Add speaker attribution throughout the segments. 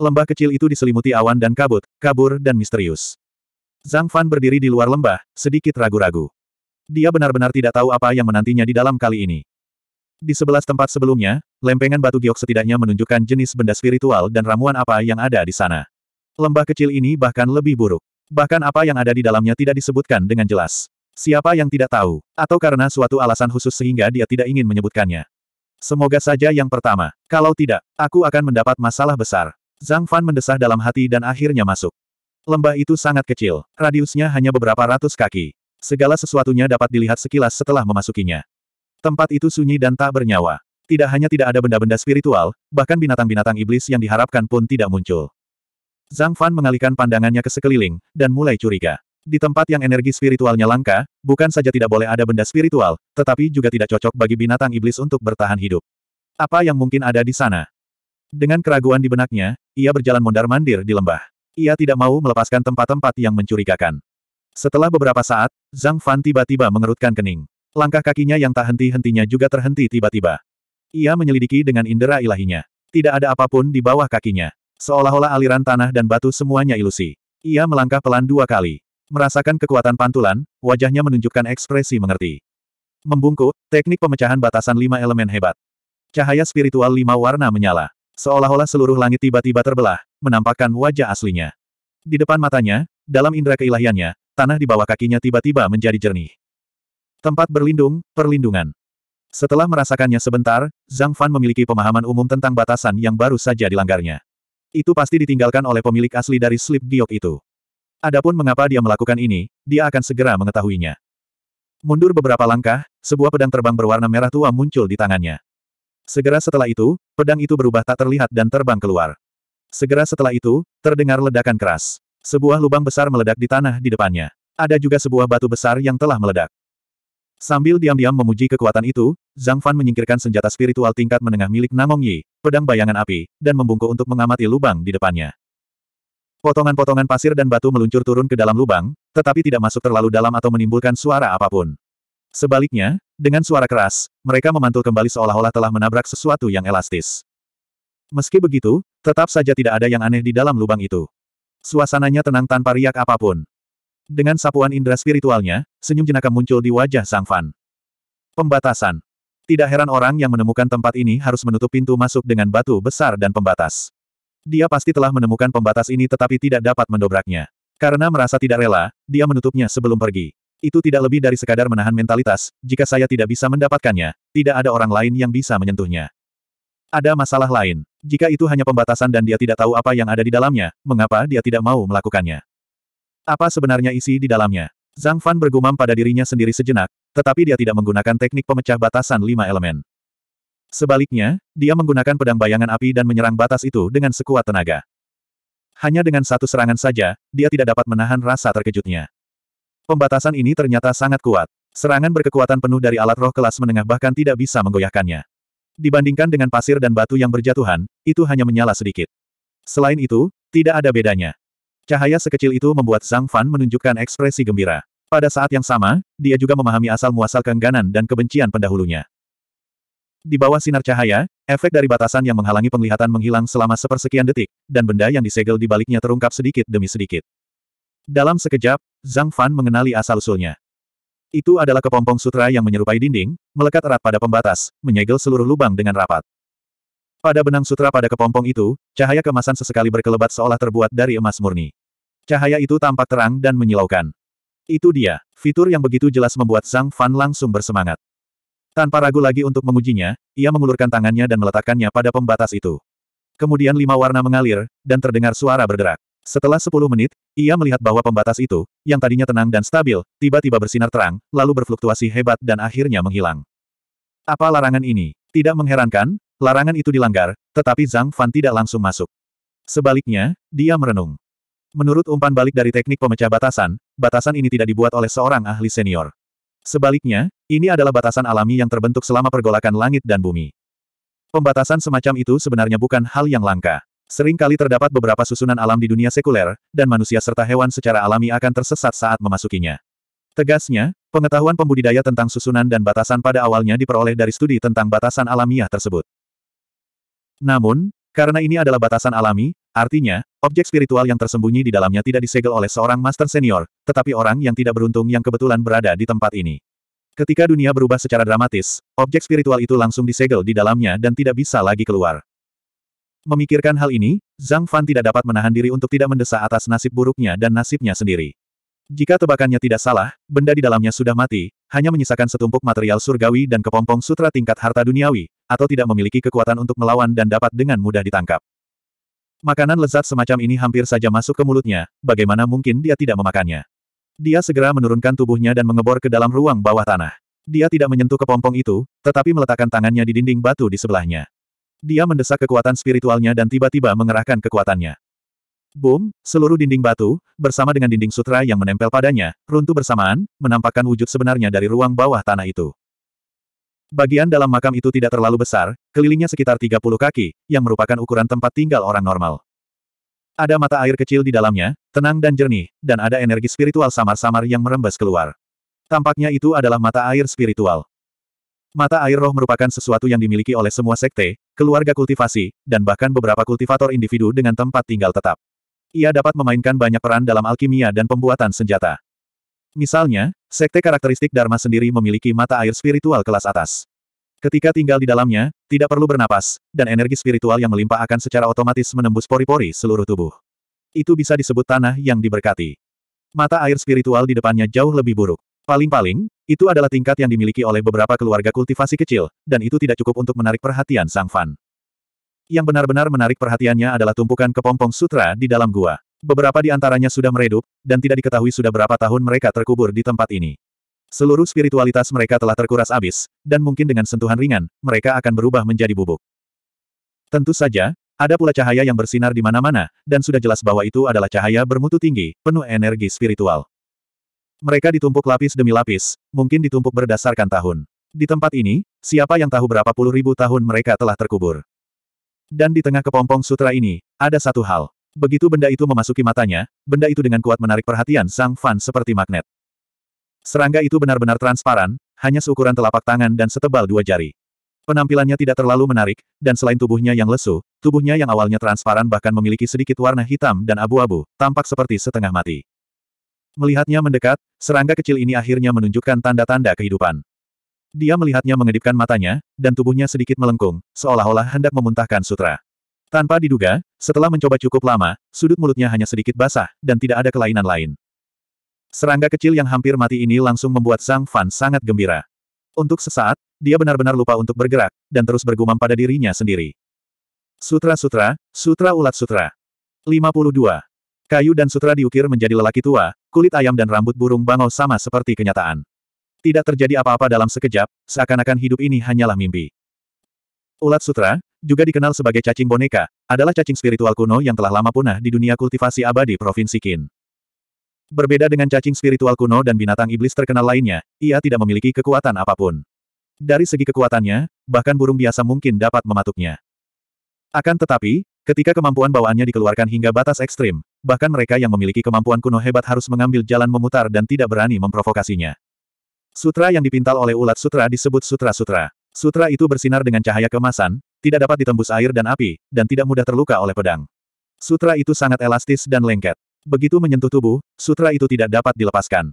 Speaker 1: Lembah kecil itu diselimuti awan dan kabut, kabur dan misterius. Zhang Fan berdiri di luar lembah, sedikit ragu-ragu. Dia benar-benar tidak tahu apa yang menantinya di dalam kali ini. Di sebelas tempat sebelumnya, lempengan batu giok setidaknya menunjukkan jenis benda spiritual dan ramuan apa yang ada di sana. Lembah kecil ini bahkan lebih buruk. Bahkan apa yang ada di dalamnya tidak disebutkan dengan jelas. Siapa yang tidak tahu, atau karena suatu alasan khusus sehingga dia tidak ingin menyebutkannya. Semoga saja yang pertama. Kalau tidak, aku akan mendapat masalah besar. Zhang Fan mendesah dalam hati dan akhirnya masuk. Lembah itu sangat kecil, radiusnya hanya beberapa ratus kaki. Segala sesuatunya dapat dilihat sekilas setelah memasukinya. Tempat itu sunyi dan tak bernyawa. Tidak hanya tidak ada benda-benda spiritual, bahkan binatang-binatang iblis yang diharapkan pun tidak muncul. Zhang Fan mengalihkan pandangannya ke sekeliling, dan mulai curiga. Di tempat yang energi spiritualnya langka, bukan saja tidak boleh ada benda spiritual, tetapi juga tidak cocok bagi binatang iblis untuk bertahan hidup. Apa yang mungkin ada di sana? Dengan keraguan di benaknya, ia berjalan mondar-mandir di lembah. Ia tidak mau melepaskan tempat-tempat yang mencurigakan. Setelah beberapa saat, Zhang Fan tiba-tiba mengerutkan kening. Langkah kakinya yang tak henti-hentinya juga terhenti tiba-tiba. Ia menyelidiki dengan indera ilahinya. Tidak ada apapun di bawah kakinya. Seolah-olah aliran tanah dan batu semuanya ilusi. Ia melangkah pelan dua kali. Merasakan kekuatan pantulan, wajahnya menunjukkan ekspresi mengerti. Membungkuk, teknik pemecahan batasan lima elemen hebat. Cahaya spiritual lima warna menyala. Seolah-olah seluruh langit tiba-tiba terbelah, menampakkan wajah aslinya. Di depan matanya, dalam indera keilahiannya, tanah di bawah kakinya tiba-tiba menjadi jernih. Tempat berlindung, perlindungan. Setelah merasakannya sebentar, Zhang Fan memiliki pemahaman umum tentang batasan yang baru saja dilanggarnya. Itu pasti ditinggalkan oleh pemilik asli dari slip giok itu. Adapun mengapa dia melakukan ini, dia akan segera mengetahuinya. Mundur beberapa langkah, sebuah pedang terbang berwarna merah tua muncul di tangannya. Segera setelah itu, pedang itu berubah tak terlihat dan terbang keluar. Segera setelah itu, terdengar ledakan keras. Sebuah lubang besar meledak di tanah di depannya. Ada juga sebuah batu besar yang telah meledak. Sambil diam-diam memuji kekuatan itu, Zhang Fan menyingkirkan senjata spiritual tingkat menengah milik Namong Yi, pedang bayangan api, dan membungkuk untuk mengamati lubang di depannya. Potongan-potongan pasir dan batu meluncur turun ke dalam lubang, tetapi tidak masuk terlalu dalam atau menimbulkan suara apapun. Sebaliknya, dengan suara keras, mereka memantul kembali seolah-olah telah menabrak sesuatu yang elastis. Meski begitu, tetap saja tidak ada yang aneh di dalam lubang itu. Suasananya tenang tanpa riak apapun. Dengan sapuan indera spiritualnya, senyum jenaka muncul di wajah Sang Fan. Pembatasan. Tidak heran orang yang menemukan tempat ini harus menutup pintu masuk dengan batu besar dan pembatas. Dia pasti telah menemukan pembatas ini tetapi tidak dapat mendobraknya. Karena merasa tidak rela, dia menutupnya sebelum pergi. Itu tidak lebih dari sekadar menahan mentalitas, jika saya tidak bisa mendapatkannya, tidak ada orang lain yang bisa menyentuhnya. Ada masalah lain. Jika itu hanya pembatasan dan dia tidak tahu apa yang ada di dalamnya, mengapa dia tidak mau melakukannya? Apa sebenarnya isi di dalamnya? Zhang Fan bergumam pada dirinya sendiri sejenak, tetapi dia tidak menggunakan teknik pemecah batasan lima elemen. Sebaliknya, dia menggunakan pedang bayangan api dan menyerang batas itu dengan sekuat tenaga. Hanya dengan satu serangan saja, dia tidak dapat menahan rasa terkejutnya. Pembatasan ini ternyata sangat kuat. Serangan berkekuatan penuh dari alat roh kelas menengah bahkan tidak bisa menggoyahkannya. Dibandingkan dengan pasir dan batu yang berjatuhan, itu hanya menyala sedikit. Selain itu, tidak ada bedanya. Cahaya sekecil itu membuat Zhang Fan menunjukkan ekspresi gembira. Pada saat yang sama, dia juga memahami asal-muasal keengganan dan kebencian pendahulunya. Di bawah sinar cahaya, efek dari batasan yang menghalangi penglihatan menghilang selama sepersekian detik, dan benda yang disegel di baliknya terungkap sedikit demi sedikit. Dalam sekejap, Zhang Fan mengenali asal-usulnya. Itu adalah kepompong sutra yang menyerupai dinding, melekat erat pada pembatas, menyegel seluruh lubang dengan rapat. Pada benang sutra pada kepompong itu, cahaya kemasan sesekali berkelebat seolah terbuat dari emas murni. Cahaya itu tampak terang dan menyilaukan. Itu dia, fitur yang begitu jelas membuat Zhang Fan langsung bersemangat. Tanpa ragu lagi untuk mengujinya, ia mengulurkan tangannya dan meletakkannya pada pembatas itu. Kemudian lima warna mengalir, dan terdengar suara berderak. Setelah 10 menit, ia melihat bahwa pembatas itu, yang tadinya tenang dan stabil, tiba-tiba bersinar terang, lalu berfluktuasi hebat dan akhirnya menghilang. Apa larangan ini? Tidak mengherankan, larangan itu dilanggar, tetapi Zhang Fan tidak langsung masuk. Sebaliknya, dia merenung. Menurut umpan balik dari teknik pemecah batasan, batasan ini tidak dibuat oleh seorang ahli senior. Sebaliknya, ini adalah batasan alami yang terbentuk selama pergolakan langit dan bumi. Pembatasan semacam itu sebenarnya bukan hal yang langka. Seringkali terdapat beberapa susunan alam di dunia sekuler, dan manusia serta hewan secara alami akan tersesat saat memasukinya. Tegasnya, pengetahuan pembudidaya tentang susunan dan batasan pada awalnya diperoleh dari studi tentang batasan alamiah tersebut. Namun, karena ini adalah batasan alami, artinya, objek spiritual yang tersembunyi di dalamnya tidak disegel oleh seorang master senior, tetapi orang yang tidak beruntung yang kebetulan berada di tempat ini. Ketika dunia berubah secara dramatis, objek spiritual itu langsung disegel di dalamnya dan tidak bisa lagi keluar. Memikirkan hal ini, Zhang Fan tidak dapat menahan diri untuk tidak mendesak atas nasib buruknya dan nasibnya sendiri. Jika tebakannya tidak salah, benda di dalamnya sudah mati, hanya menyisakan setumpuk material surgawi dan kepompong sutra tingkat harta duniawi, atau tidak memiliki kekuatan untuk melawan dan dapat dengan mudah ditangkap. Makanan lezat semacam ini hampir saja masuk ke mulutnya, bagaimana mungkin dia tidak memakannya. Dia segera menurunkan tubuhnya dan mengebor ke dalam ruang bawah tanah. Dia tidak menyentuh kepompong itu, tetapi meletakkan tangannya di dinding batu di sebelahnya. Dia mendesak kekuatan spiritualnya dan tiba-tiba mengerahkan kekuatannya. Boom, seluruh dinding batu, bersama dengan dinding sutra yang menempel padanya, runtuh bersamaan, menampakkan wujud sebenarnya dari ruang bawah tanah itu. Bagian dalam makam itu tidak terlalu besar, kelilingnya sekitar 30 kaki, yang merupakan ukuran tempat tinggal orang normal. Ada mata air kecil di dalamnya, tenang dan jernih, dan ada energi spiritual samar-samar yang merembes keluar. Tampaknya itu adalah mata air spiritual. Mata air roh merupakan sesuatu yang dimiliki oleh semua sekte, keluarga kultivasi, dan bahkan beberapa kultivator individu dengan tempat tinggal tetap. Ia dapat memainkan banyak peran dalam alkimia dan pembuatan senjata. Misalnya, sekte karakteristik Dharma sendiri memiliki mata air spiritual kelas atas. Ketika tinggal di dalamnya, tidak perlu bernapas, dan energi spiritual yang melimpah akan secara otomatis menembus pori-pori seluruh tubuh. Itu bisa disebut tanah yang diberkati. Mata air spiritual di depannya jauh lebih buruk. Paling-paling, itu adalah tingkat yang dimiliki oleh beberapa keluarga kultivasi kecil, dan itu tidak cukup untuk menarik perhatian Sang Fan. Yang benar-benar menarik perhatiannya adalah tumpukan kepompong sutra di dalam gua. Beberapa di antaranya sudah meredup, dan tidak diketahui sudah berapa tahun mereka terkubur di tempat ini. Seluruh spiritualitas mereka telah terkuras abis, dan mungkin dengan sentuhan ringan, mereka akan berubah menjadi bubuk. Tentu saja, ada pula cahaya yang bersinar di mana-mana, dan sudah jelas bahwa itu adalah cahaya bermutu tinggi, penuh energi spiritual. Mereka ditumpuk lapis demi lapis, mungkin ditumpuk berdasarkan tahun. Di tempat ini, siapa yang tahu berapa puluh ribu tahun mereka telah terkubur. Dan di tengah kepompong sutra ini, ada satu hal. Begitu benda itu memasuki matanya, benda itu dengan kuat menarik perhatian Sang Fan seperti magnet. Serangga itu benar-benar transparan, hanya seukuran telapak tangan dan setebal dua jari. Penampilannya tidak terlalu menarik, dan selain tubuhnya yang lesu, tubuhnya yang awalnya transparan bahkan memiliki sedikit warna hitam dan abu-abu, tampak seperti setengah mati. Melihatnya mendekat, serangga kecil ini akhirnya menunjukkan tanda-tanda kehidupan. Dia melihatnya mengedipkan matanya, dan tubuhnya sedikit melengkung, seolah-olah hendak memuntahkan sutra. Tanpa diduga, setelah mencoba cukup lama, sudut mulutnya hanya sedikit basah, dan tidak ada kelainan lain. Serangga kecil yang hampir mati ini langsung membuat Zhang Fan sangat gembira. Untuk sesaat, dia benar-benar lupa untuk bergerak, dan terus bergumam pada dirinya sendiri. Sutra-sutra, sutra ulat sutra. 52. Kayu dan sutra diukir menjadi lelaki tua, Kulit ayam dan rambut burung bangau sama seperti kenyataan. Tidak terjadi apa-apa dalam sekejap, seakan-akan hidup ini hanyalah mimpi. Ulat sutra, juga dikenal sebagai cacing boneka, adalah cacing spiritual kuno yang telah lama punah di dunia kultivasi abadi Provinsi Qin. Berbeda dengan cacing spiritual kuno dan binatang iblis terkenal lainnya, ia tidak memiliki kekuatan apapun. Dari segi kekuatannya, bahkan burung biasa mungkin dapat mematuknya. Akan tetapi, ketika kemampuan bawaannya dikeluarkan hingga batas ekstrim, Bahkan mereka yang memiliki kemampuan kuno hebat harus mengambil jalan memutar dan tidak berani memprovokasinya. Sutra yang dipintal oleh ulat sutra disebut sutra-sutra. Sutra itu bersinar dengan cahaya kemasan, tidak dapat ditembus air dan api, dan tidak mudah terluka oleh pedang. Sutra itu sangat elastis dan lengket. Begitu menyentuh tubuh, sutra itu tidak dapat dilepaskan.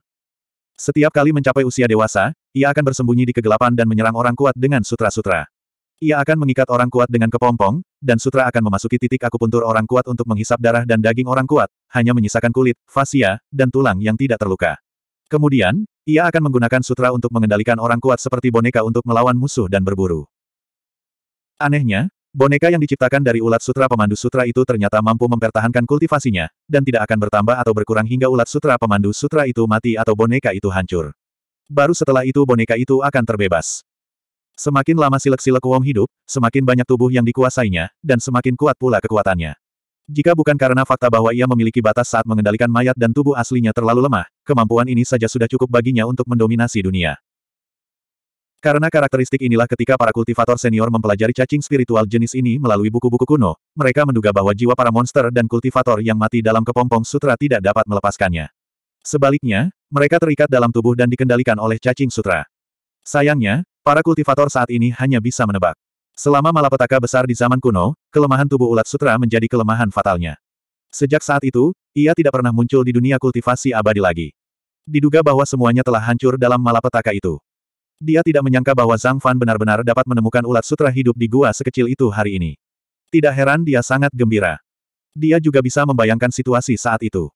Speaker 1: Setiap kali mencapai usia dewasa, ia akan bersembunyi di kegelapan dan menyerang orang kuat dengan sutra-sutra. Ia akan mengikat orang kuat dengan kepompong, dan sutra akan memasuki titik akupuntur orang kuat untuk menghisap darah dan daging orang kuat, hanya menyisakan kulit, fasia, dan tulang yang tidak terluka. Kemudian, ia akan menggunakan sutra untuk mengendalikan orang kuat seperti boneka untuk melawan musuh dan berburu. Anehnya, boneka yang diciptakan dari ulat sutra pemandu sutra itu ternyata mampu mempertahankan kultivasinya, dan tidak akan bertambah atau berkurang hingga ulat sutra pemandu sutra itu mati atau boneka itu hancur. Baru setelah itu boneka itu akan terbebas. Semakin lama silek-silek Wong hidup, semakin banyak tubuh yang dikuasainya, dan semakin kuat pula kekuatannya. Jika bukan karena fakta bahwa ia memiliki batas saat mengendalikan mayat dan tubuh aslinya terlalu lemah, kemampuan ini saja sudah cukup baginya untuk mendominasi dunia. Karena karakteristik inilah ketika para kultivator senior mempelajari cacing spiritual jenis ini melalui buku-buku kuno, mereka menduga bahwa jiwa para monster dan kultivator yang mati dalam kepompong sutra tidak dapat melepaskannya. Sebaliknya, mereka terikat dalam tubuh dan dikendalikan oleh cacing sutra. Sayangnya, Para kultivator saat ini hanya bisa menebak. Selama malapetaka besar di zaman kuno, kelemahan tubuh ulat sutra menjadi kelemahan fatalnya. Sejak saat itu, ia tidak pernah muncul di dunia kultivasi abadi lagi. Diduga bahwa semuanya telah hancur dalam malapetaka itu. Dia tidak menyangka bahwa Zhang Fan benar-benar dapat menemukan ulat sutra hidup di gua sekecil itu hari ini. Tidak heran dia sangat gembira. Dia juga bisa membayangkan situasi saat itu.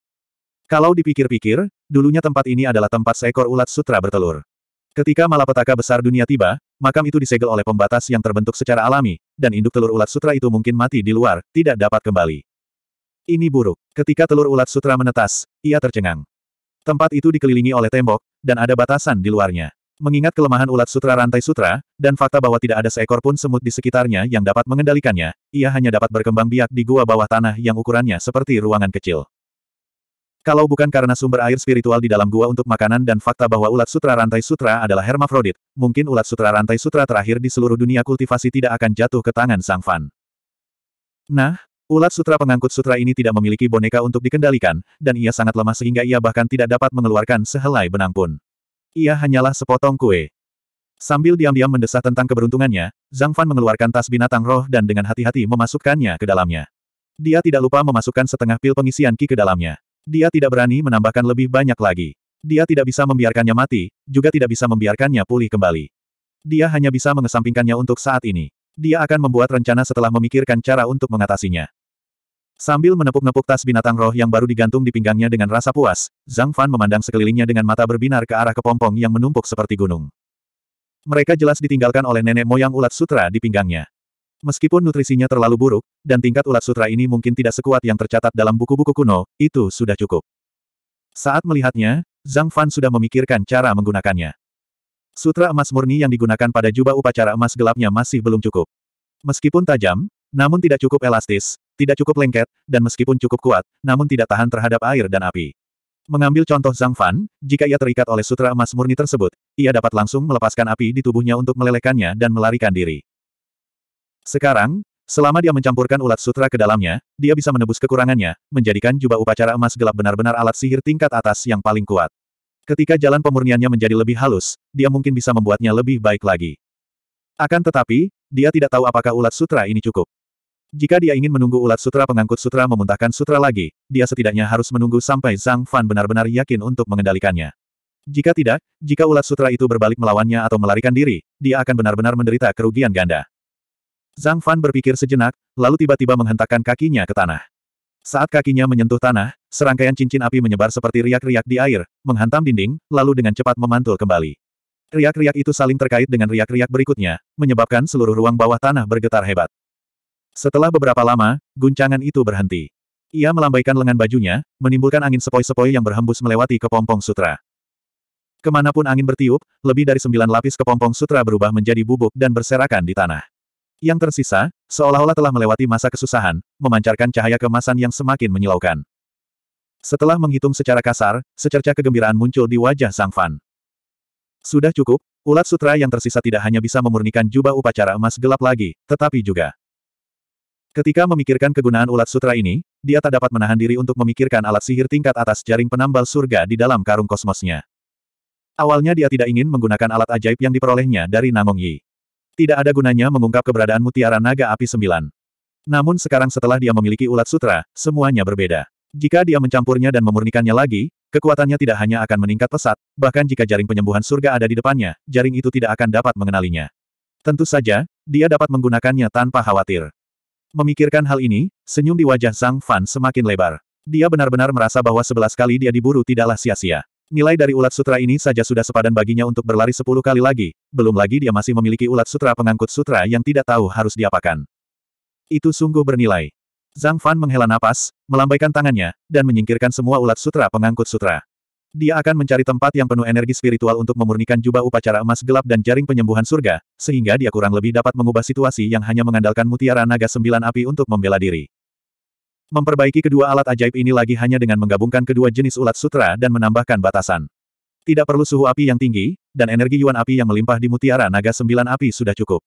Speaker 1: Kalau dipikir-pikir, dulunya tempat ini adalah tempat seekor ulat sutra bertelur. Ketika malapetaka besar dunia tiba, makam itu disegel oleh pembatas yang terbentuk secara alami, dan induk telur ulat sutra itu mungkin mati di luar, tidak dapat kembali. Ini buruk. Ketika telur ulat sutra menetas, ia tercengang. Tempat itu dikelilingi oleh tembok, dan ada batasan di luarnya. Mengingat kelemahan ulat sutra rantai sutra, dan fakta bahwa tidak ada seekor pun semut di sekitarnya yang dapat mengendalikannya, ia hanya dapat berkembang biak di gua bawah tanah yang ukurannya seperti ruangan kecil. Kalau bukan karena sumber air spiritual di dalam gua untuk makanan dan fakta bahwa ulat sutra rantai sutra adalah hermafrodit, mungkin ulat sutra rantai sutra terakhir di seluruh dunia kultivasi tidak akan jatuh ke tangan Sang Fan. Nah, ulat sutra pengangkut sutra ini tidak memiliki boneka untuk dikendalikan, dan ia sangat lemah sehingga ia bahkan tidak dapat mengeluarkan sehelai benang pun. Ia hanyalah sepotong kue. Sambil diam-diam mendesah tentang keberuntungannya, Zhang Fan mengeluarkan tas binatang roh dan dengan hati-hati memasukkannya ke dalamnya. Dia tidak lupa memasukkan setengah pil pengisian ki ke dalamnya. Dia tidak berani menambahkan lebih banyak lagi. Dia tidak bisa membiarkannya mati, juga tidak bisa membiarkannya pulih kembali. Dia hanya bisa mengesampingkannya untuk saat ini. Dia akan membuat rencana setelah memikirkan cara untuk mengatasinya. Sambil menepuk-nepuk tas binatang roh yang baru digantung di pinggangnya dengan rasa puas, Zhang Fan memandang sekelilingnya dengan mata berbinar ke arah kepompong yang menumpuk seperti gunung. Mereka jelas ditinggalkan oleh nenek moyang ulat sutra di pinggangnya. Meskipun nutrisinya terlalu buruk, dan tingkat ulat sutra ini mungkin tidak sekuat yang tercatat dalam buku-buku kuno, itu sudah cukup. Saat melihatnya, Zhang Fan sudah memikirkan cara menggunakannya. Sutra emas murni yang digunakan pada jubah upacara emas gelapnya masih belum cukup. Meskipun tajam, namun tidak cukup elastis, tidak cukup lengket, dan meskipun cukup kuat, namun tidak tahan terhadap air dan api. Mengambil contoh Zhang Fan, jika ia terikat oleh sutra emas murni tersebut, ia dapat langsung melepaskan api di tubuhnya untuk melelehkannya dan melarikan diri. Sekarang, selama dia mencampurkan ulat sutra ke dalamnya, dia bisa menebus kekurangannya, menjadikan jubah upacara emas gelap benar-benar alat sihir tingkat atas yang paling kuat. Ketika jalan pemurniannya menjadi lebih halus, dia mungkin bisa membuatnya lebih baik lagi. Akan tetapi, dia tidak tahu apakah ulat sutra ini cukup. Jika dia ingin menunggu ulat sutra pengangkut sutra memuntahkan sutra lagi, dia setidaknya harus menunggu sampai Zhang Fan benar-benar yakin untuk mengendalikannya. Jika tidak, jika ulat sutra itu berbalik melawannya atau melarikan diri, dia akan benar-benar menderita kerugian ganda. Zhang Fan berpikir sejenak, lalu tiba-tiba menghentakkan kakinya ke tanah. Saat kakinya menyentuh tanah, serangkaian cincin api menyebar seperti riak-riak di air, menghantam dinding, lalu dengan cepat memantul kembali. Riak-riak itu saling terkait dengan riak-riak berikutnya, menyebabkan seluruh ruang bawah tanah bergetar hebat. Setelah beberapa lama, guncangan itu berhenti. Ia melambaikan lengan bajunya, menimbulkan angin sepoi-sepoi yang berhembus melewati kepompong sutra. Kemanapun angin bertiup, lebih dari sembilan lapis kepompong sutra berubah menjadi bubuk dan berserakan di tanah. Yang tersisa, seolah-olah telah melewati masa kesusahan, memancarkan cahaya kemasan yang semakin menyilaukan. Setelah menghitung secara kasar, secerca kegembiraan muncul di wajah Sang Fan. Sudah cukup, ulat sutra yang tersisa tidak hanya bisa memurnikan jubah upacara emas gelap lagi, tetapi juga. Ketika memikirkan kegunaan ulat sutra ini, dia tak dapat menahan diri untuk memikirkan alat sihir tingkat atas jaring penambal surga di dalam karung kosmosnya. Awalnya dia tidak ingin menggunakan alat ajaib yang diperolehnya dari Namong Yi. Tidak ada gunanya mengungkap keberadaan mutiara naga api sembilan. Namun sekarang setelah dia memiliki ulat sutra, semuanya berbeda. Jika dia mencampurnya dan memurnikannya lagi, kekuatannya tidak hanya akan meningkat pesat, bahkan jika jaring penyembuhan surga ada di depannya, jaring itu tidak akan dapat mengenalinya. Tentu saja, dia dapat menggunakannya tanpa khawatir. Memikirkan hal ini, senyum di wajah Zhang Fan semakin lebar. Dia benar-benar merasa bahwa sebelas kali dia diburu tidaklah sia-sia. Nilai dari ulat sutra ini saja sudah sepadan baginya untuk berlari sepuluh kali lagi, belum lagi dia masih memiliki ulat sutra pengangkut sutra yang tidak tahu harus diapakan. Itu sungguh bernilai. Zhang Fan menghela napas, melambaikan tangannya, dan menyingkirkan semua ulat sutra pengangkut sutra. Dia akan mencari tempat yang penuh energi spiritual untuk memurnikan jubah upacara emas gelap dan jaring penyembuhan surga, sehingga dia kurang lebih dapat mengubah situasi yang hanya mengandalkan mutiara naga sembilan api untuk membela diri. Memperbaiki kedua alat ajaib ini lagi hanya dengan menggabungkan kedua jenis ulat sutra dan menambahkan batasan. Tidak perlu suhu api yang tinggi, dan energi yuan api yang melimpah di mutiara naga sembilan api sudah cukup.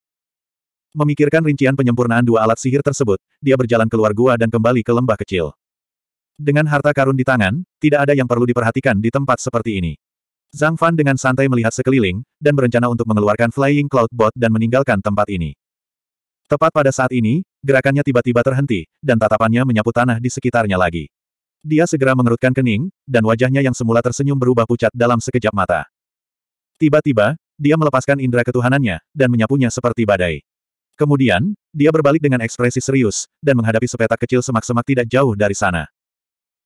Speaker 1: Memikirkan rincian penyempurnaan dua alat sihir tersebut, dia berjalan keluar gua dan kembali ke lembah kecil. Dengan harta karun di tangan, tidak ada yang perlu diperhatikan di tempat seperti ini. Zhang Fan dengan santai melihat sekeliling, dan berencana untuk mengeluarkan Flying Cloud Bot dan meninggalkan tempat ini. Tepat pada saat ini, gerakannya tiba-tiba terhenti, dan tatapannya menyapu tanah di sekitarnya lagi. Dia segera mengerutkan kening, dan wajahnya yang semula tersenyum berubah pucat dalam sekejap mata. Tiba-tiba, dia melepaskan indera ketuhanannya, dan menyapunya seperti badai. Kemudian, dia berbalik dengan ekspresi serius, dan menghadapi sepetak kecil semak-semak tidak jauh dari sana.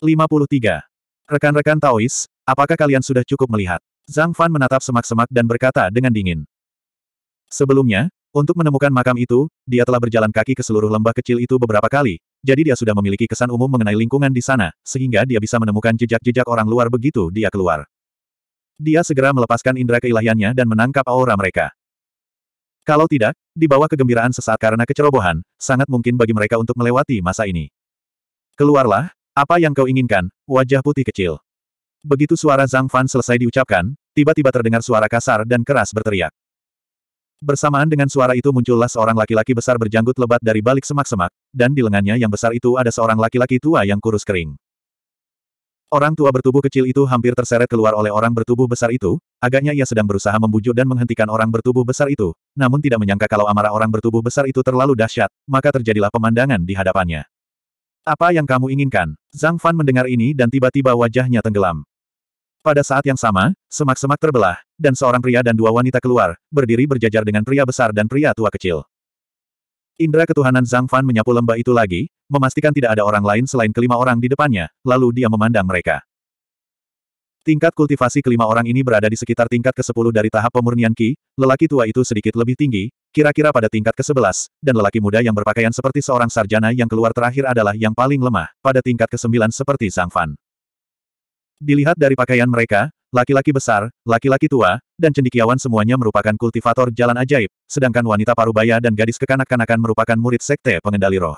Speaker 1: 53. Rekan-rekan Taois, apakah kalian sudah cukup melihat? Zhang Fan menatap semak-semak dan berkata dengan dingin. Sebelumnya, untuk menemukan makam itu, dia telah berjalan kaki ke seluruh lembah kecil itu beberapa kali, jadi dia sudah memiliki kesan umum mengenai lingkungan di sana, sehingga dia bisa menemukan jejak-jejak orang luar begitu dia keluar. Dia segera melepaskan indera keilahiannya dan menangkap aura mereka. Kalau tidak, di bawah kegembiraan sesaat karena kecerobohan, sangat mungkin bagi mereka untuk melewati masa ini. Keluarlah, apa yang kau inginkan, wajah putih kecil. Begitu suara Zhang Fan selesai diucapkan, tiba-tiba terdengar suara kasar dan keras berteriak. Bersamaan dengan suara itu muncullah seorang laki-laki besar berjanggut lebat dari balik semak-semak, dan di lengannya yang besar itu ada seorang laki-laki tua yang kurus kering. Orang tua bertubuh kecil itu hampir terseret keluar oleh orang bertubuh besar itu, agaknya ia sedang berusaha membujuk dan menghentikan orang bertubuh besar itu, namun tidak menyangka kalau amarah orang bertubuh besar itu terlalu dahsyat, maka terjadilah pemandangan di hadapannya. Apa yang kamu inginkan? Zhang Fan mendengar ini dan tiba-tiba wajahnya tenggelam. Pada saat yang sama, semak-semak terbelah, dan seorang pria dan dua wanita keluar, berdiri berjajar dengan pria besar dan pria tua kecil. Indra ketuhanan Zhang Fan menyapu lembah itu lagi, memastikan tidak ada orang lain selain kelima orang di depannya, lalu dia memandang mereka. Tingkat kultivasi kelima orang ini berada di sekitar tingkat ke-10 dari tahap pemurnian Ki, lelaki tua itu sedikit lebih tinggi, kira-kira pada tingkat ke-11, dan lelaki muda yang berpakaian seperti seorang sarjana yang keluar terakhir adalah yang paling lemah, pada tingkat ke-9 seperti Zhang Fan. Dilihat dari pakaian mereka, laki-laki besar, laki-laki tua, dan cendikiawan semuanya merupakan kultivator jalan ajaib, sedangkan wanita parubaya dan gadis kekanak-kanakan merupakan murid sekte pengendali roh.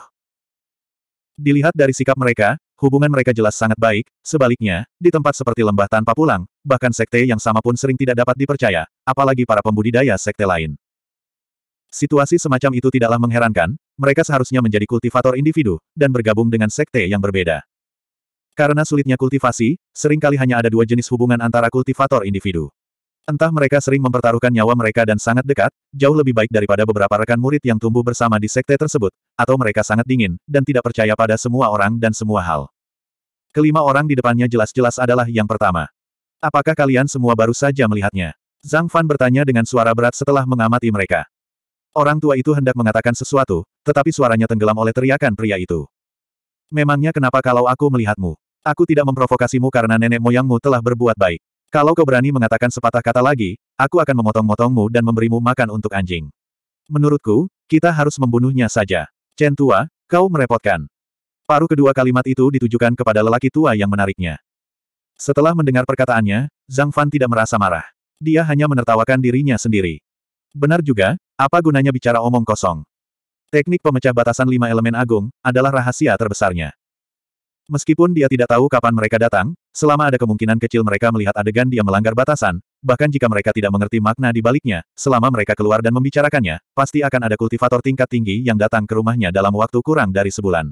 Speaker 1: Dilihat dari sikap mereka, hubungan mereka jelas sangat baik, sebaliknya, di tempat seperti lembah tanpa pulang, bahkan sekte yang sama pun sering tidak dapat dipercaya, apalagi para pembudidaya sekte lain. Situasi semacam itu tidaklah mengherankan, mereka seharusnya menjadi kultivator individu, dan bergabung dengan sekte yang berbeda. Karena sulitnya kultivasi, seringkali hanya ada dua jenis hubungan antara kultivator individu. Entah mereka sering mempertaruhkan nyawa mereka dan sangat dekat, jauh lebih baik daripada beberapa rekan murid yang tumbuh bersama di sekte tersebut, atau mereka sangat dingin, dan tidak percaya pada semua orang dan semua hal. Kelima orang di depannya jelas-jelas adalah yang pertama. Apakah kalian semua baru saja melihatnya? Zhang Fan bertanya dengan suara berat setelah mengamati mereka. Orang tua itu hendak mengatakan sesuatu, tetapi suaranya tenggelam oleh teriakan pria itu. Memangnya kenapa kalau aku melihatmu? Aku tidak memprovokasimu karena nenek moyangmu telah berbuat baik. Kalau kau berani mengatakan sepatah kata lagi, aku akan memotong-motongmu dan memberimu makan untuk anjing. Menurutku, kita harus membunuhnya saja. Chen tua, kau merepotkan. Paruh kedua kalimat itu ditujukan kepada lelaki tua yang menariknya. Setelah mendengar perkataannya, Zhang Fan tidak merasa marah. Dia hanya menertawakan dirinya sendiri. Benar juga, apa gunanya bicara omong kosong? Teknik pemecah batasan lima elemen agung adalah rahasia terbesarnya. Meskipun dia tidak tahu kapan mereka datang, selama ada kemungkinan kecil mereka melihat adegan dia melanggar batasan, bahkan jika mereka tidak mengerti makna di baliknya, selama mereka keluar dan membicarakannya, pasti akan ada kultivator tingkat tinggi yang datang ke rumahnya dalam waktu kurang dari sebulan.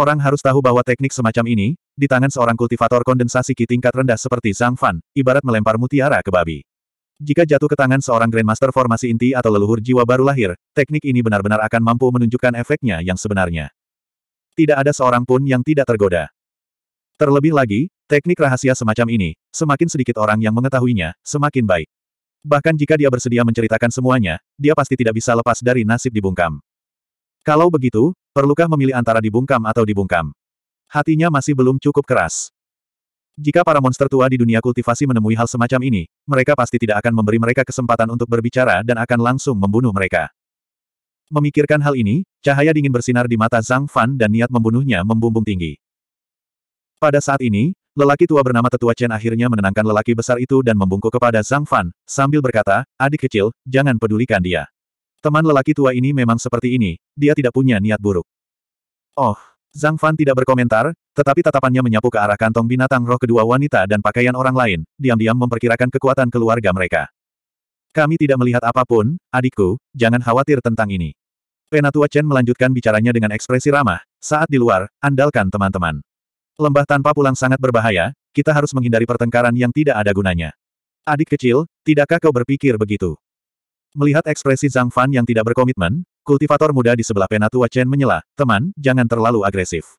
Speaker 1: Orang harus tahu bahwa teknik semacam ini, di tangan seorang kultivator kondensasi ki tingkat rendah seperti Zhang Fan, ibarat melempar mutiara ke babi. Jika jatuh ke tangan seorang Grandmaster formasi inti atau leluhur jiwa baru lahir, teknik ini benar-benar akan mampu menunjukkan efeknya yang sebenarnya. Tidak ada seorang pun yang tidak tergoda. Terlebih lagi, teknik rahasia semacam ini, semakin sedikit orang yang mengetahuinya, semakin baik. Bahkan jika dia bersedia menceritakan semuanya, dia pasti tidak bisa lepas dari nasib dibungkam. Kalau begitu, perlukah memilih antara dibungkam atau dibungkam? Hatinya masih belum cukup keras. Jika para monster tua di dunia kultivasi menemui hal semacam ini, mereka pasti tidak akan memberi mereka kesempatan untuk berbicara dan akan langsung membunuh mereka. Memikirkan hal ini, cahaya dingin bersinar di mata Zhang Fan dan niat membunuhnya membumbung tinggi. Pada saat ini, lelaki tua bernama Tetua Chen akhirnya menenangkan lelaki besar itu dan membungkuk kepada Zhang Fan, sambil berkata, adik kecil, jangan pedulikan dia. Teman lelaki tua ini memang seperti ini, dia tidak punya niat buruk. Oh, Zhang Fan tidak berkomentar, tetapi tatapannya menyapu ke arah kantong binatang roh kedua wanita dan pakaian orang lain, diam-diam memperkirakan kekuatan keluarga mereka. Kami tidak melihat apapun, adikku, jangan khawatir tentang ini. Penatua Chen melanjutkan bicaranya dengan ekspresi ramah, saat di luar, andalkan teman-teman. Lembah tanpa pulang sangat berbahaya, kita harus menghindari pertengkaran yang tidak ada gunanya. Adik kecil, tidakkah kau berpikir begitu? Melihat ekspresi Zhang Fan yang tidak berkomitmen, Kultivator muda di sebelah Penatua Chen menyela, teman, jangan terlalu agresif.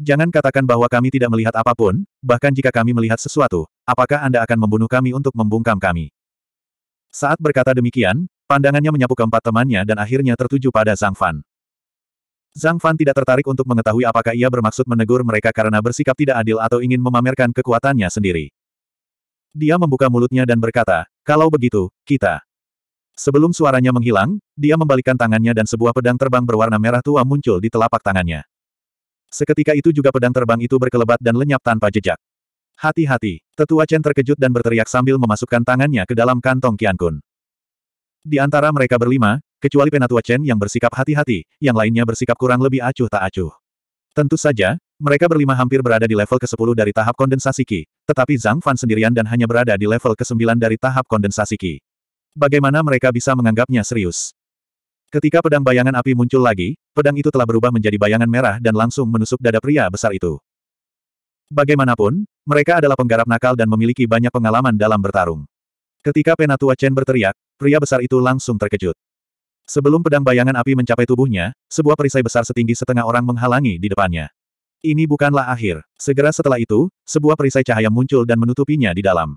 Speaker 1: Jangan katakan bahwa kami tidak melihat apapun, bahkan jika kami melihat sesuatu, apakah Anda akan membunuh kami untuk membungkam kami? Saat berkata demikian, pandangannya menyapu keempat temannya dan akhirnya tertuju pada Zhang Fan. Zhang Fan tidak tertarik untuk mengetahui apakah ia bermaksud menegur mereka karena bersikap tidak adil atau ingin memamerkan kekuatannya sendiri. Dia membuka mulutnya dan berkata, kalau begitu, kita. Sebelum suaranya menghilang, dia membalikkan tangannya dan sebuah pedang terbang berwarna merah tua muncul di telapak tangannya. Seketika itu juga pedang terbang itu berkelebat dan lenyap tanpa jejak. Hati-hati, tetua Chen terkejut dan berteriak sambil memasukkan tangannya ke dalam kantong Qian Kun. Di antara mereka berlima, kecuali penatua Chen yang bersikap hati-hati, yang lainnya bersikap kurang lebih acuh tak acuh. Tentu saja, mereka berlima hampir berada di level ke-10 dari tahap kondensasi Qi, tetapi Zhang Fan sendirian dan hanya berada di level ke-9 dari tahap kondensasi Qi. Bagaimana mereka bisa menganggapnya serius? Ketika pedang bayangan api muncul lagi, pedang itu telah berubah menjadi bayangan merah dan langsung menusuk dada pria besar itu. Bagaimanapun, mereka adalah penggarap nakal dan memiliki banyak pengalaman dalam bertarung. Ketika Penatua Chen berteriak, pria besar itu langsung terkejut. Sebelum pedang bayangan api mencapai tubuhnya, sebuah perisai besar setinggi setengah orang menghalangi di depannya. Ini bukanlah akhir. Segera setelah itu, sebuah perisai cahaya muncul dan menutupinya di dalam.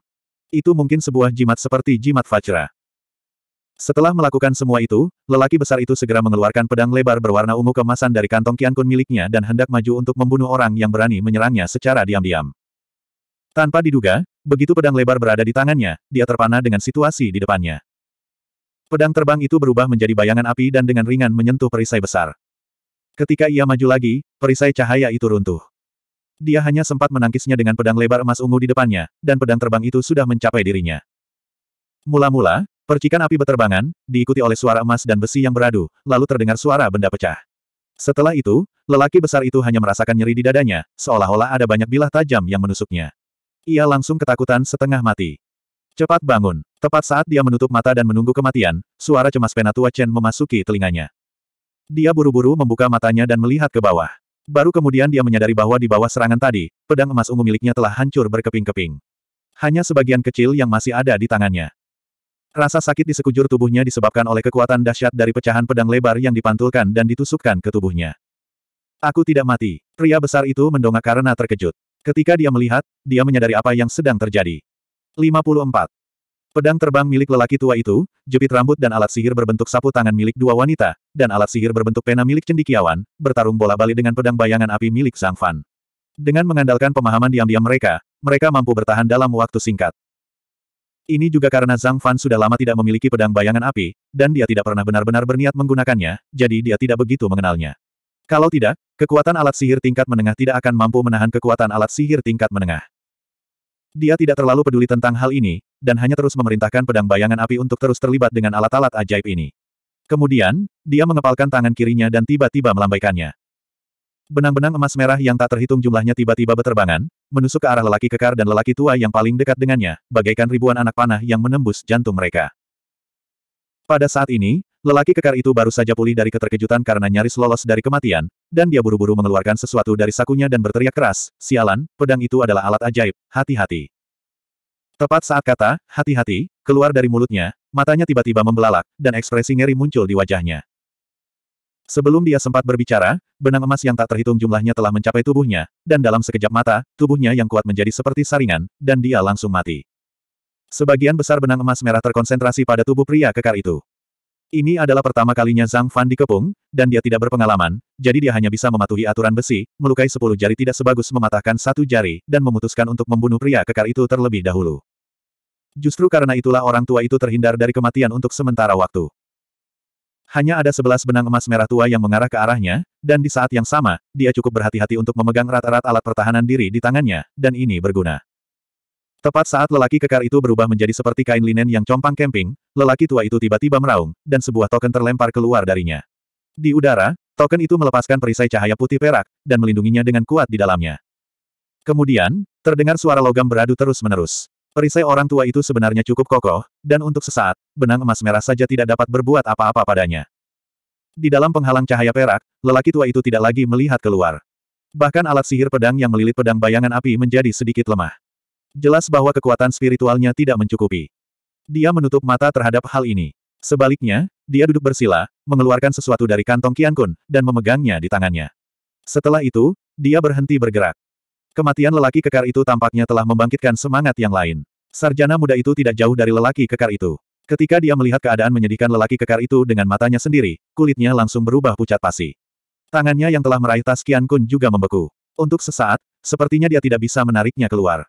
Speaker 1: Itu mungkin sebuah jimat seperti jimat Fajra. Setelah melakukan semua itu, lelaki besar itu segera mengeluarkan pedang lebar berwarna ungu kemasan dari kantong Kian Kun miliknya dan hendak maju untuk membunuh orang yang berani menyerangnya secara diam-diam. Tanpa diduga, begitu pedang lebar berada di tangannya, dia terpana dengan situasi di depannya. Pedang terbang itu berubah menjadi bayangan api dan dengan ringan menyentuh perisai besar. Ketika ia maju lagi, perisai cahaya itu runtuh. Dia hanya sempat menangkisnya dengan pedang lebar emas ungu di depannya, dan pedang terbang itu sudah mencapai dirinya. Mula-mula, Percikan api beterbangan, diikuti oleh suara emas dan besi yang beradu, lalu terdengar suara benda pecah. Setelah itu, lelaki besar itu hanya merasakan nyeri di dadanya, seolah-olah ada banyak bilah tajam yang menusuknya. Ia langsung ketakutan setengah mati. Cepat bangun. Tepat saat dia menutup mata dan menunggu kematian, suara cemas penatua Chen memasuki telinganya. Dia buru-buru membuka matanya dan melihat ke bawah. Baru kemudian dia menyadari bahwa di bawah serangan tadi, pedang emas ungu miliknya telah hancur berkeping-keping. Hanya sebagian kecil yang masih ada di tangannya. Rasa sakit di sekujur tubuhnya disebabkan oleh kekuatan dahsyat dari pecahan pedang lebar yang dipantulkan dan ditusukkan ke tubuhnya. Aku tidak mati. Pria besar itu mendongak karena terkejut. Ketika dia melihat, dia menyadari apa yang sedang terjadi. 54. Pedang terbang milik lelaki tua itu, jepit rambut dan alat sihir berbentuk sapu tangan milik dua wanita, dan alat sihir berbentuk pena milik cendikiawan, bertarung bola balik dengan pedang bayangan api milik Sang Fan. Dengan mengandalkan pemahaman diam-diam mereka, mereka mampu bertahan dalam waktu singkat. Ini juga karena Zhang Fan sudah lama tidak memiliki pedang bayangan api, dan dia tidak pernah benar-benar berniat menggunakannya, jadi dia tidak begitu mengenalnya. Kalau tidak, kekuatan alat sihir tingkat menengah tidak akan mampu menahan kekuatan alat sihir tingkat menengah. Dia tidak terlalu peduli tentang hal ini, dan hanya terus memerintahkan pedang bayangan api untuk terus terlibat dengan alat-alat ajaib ini. Kemudian, dia mengepalkan tangan kirinya dan tiba-tiba melambaikannya. Benang-benang emas merah yang tak terhitung jumlahnya tiba-tiba beterbangan, menusuk ke arah lelaki kekar dan lelaki tua yang paling dekat dengannya, bagaikan ribuan anak panah yang menembus jantung mereka. Pada saat ini, lelaki kekar itu baru saja pulih dari keterkejutan karena nyaris lolos dari kematian, dan dia buru-buru mengeluarkan sesuatu dari sakunya dan berteriak keras, sialan, pedang itu adalah alat ajaib, hati-hati. Tepat saat kata, hati-hati, keluar dari mulutnya, matanya tiba-tiba membelalak, dan ekspresi ngeri muncul di wajahnya. Sebelum dia sempat berbicara, benang emas yang tak terhitung jumlahnya telah mencapai tubuhnya, dan dalam sekejap mata, tubuhnya yang kuat menjadi seperti saringan, dan dia langsung mati. Sebagian besar benang emas merah terkonsentrasi pada tubuh pria kekar itu. Ini adalah pertama kalinya Zhang Fan dikepung, dan dia tidak berpengalaman, jadi dia hanya bisa mematuhi aturan besi, melukai sepuluh jari tidak sebagus mematahkan satu jari, dan memutuskan untuk membunuh pria kekar itu terlebih dahulu. Justru karena itulah orang tua itu terhindar dari kematian untuk sementara waktu. Hanya ada sebelas benang emas merah tua yang mengarah ke arahnya, dan di saat yang sama, dia cukup berhati-hati untuk memegang rata-rata alat pertahanan diri di tangannya, dan ini berguna. Tepat saat lelaki kekar itu berubah menjadi seperti kain linen yang compang camping, lelaki tua itu tiba-tiba meraung, dan sebuah token terlempar keluar darinya. Di udara, token itu melepaskan perisai cahaya putih perak, dan melindunginya dengan kuat di dalamnya. Kemudian, terdengar suara logam beradu terus-menerus. Perisai orang tua itu sebenarnya cukup kokoh, dan untuk sesaat, benang emas merah saja tidak dapat berbuat apa-apa padanya. Di dalam penghalang cahaya perak, lelaki tua itu tidak lagi melihat keluar. Bahkan alat sihir pedang yang melilit pedang bayangan api menjadi sedikit lemah. Jelas bahwa kekuatan spiritualnya tidak mencukupi. Dia menutup mata terhadap hal ini. Sebaliknya, dia duduk bersila, mengeluarkan sesuatu dari kantong Kian Kun, dan memegangnya di tangannya. Setelah itu, dia berhenti bergerak. Kematian lelaki kekar itu tampaknya telah membangkitkan semangat yang lain. Sarjana muda itu tidak jauh dari lelaki kekar itu. Ketika dia melihat keadaan menyedihkan lelaki kekar itu dengan matanya sendiri, kulitnya langsung berubah pucat pasi. Tangannya yang telah meraih tas Kian Kun juga membeku. Untuk sesaat, sepertinya dia tidak bisa menariknya keluar.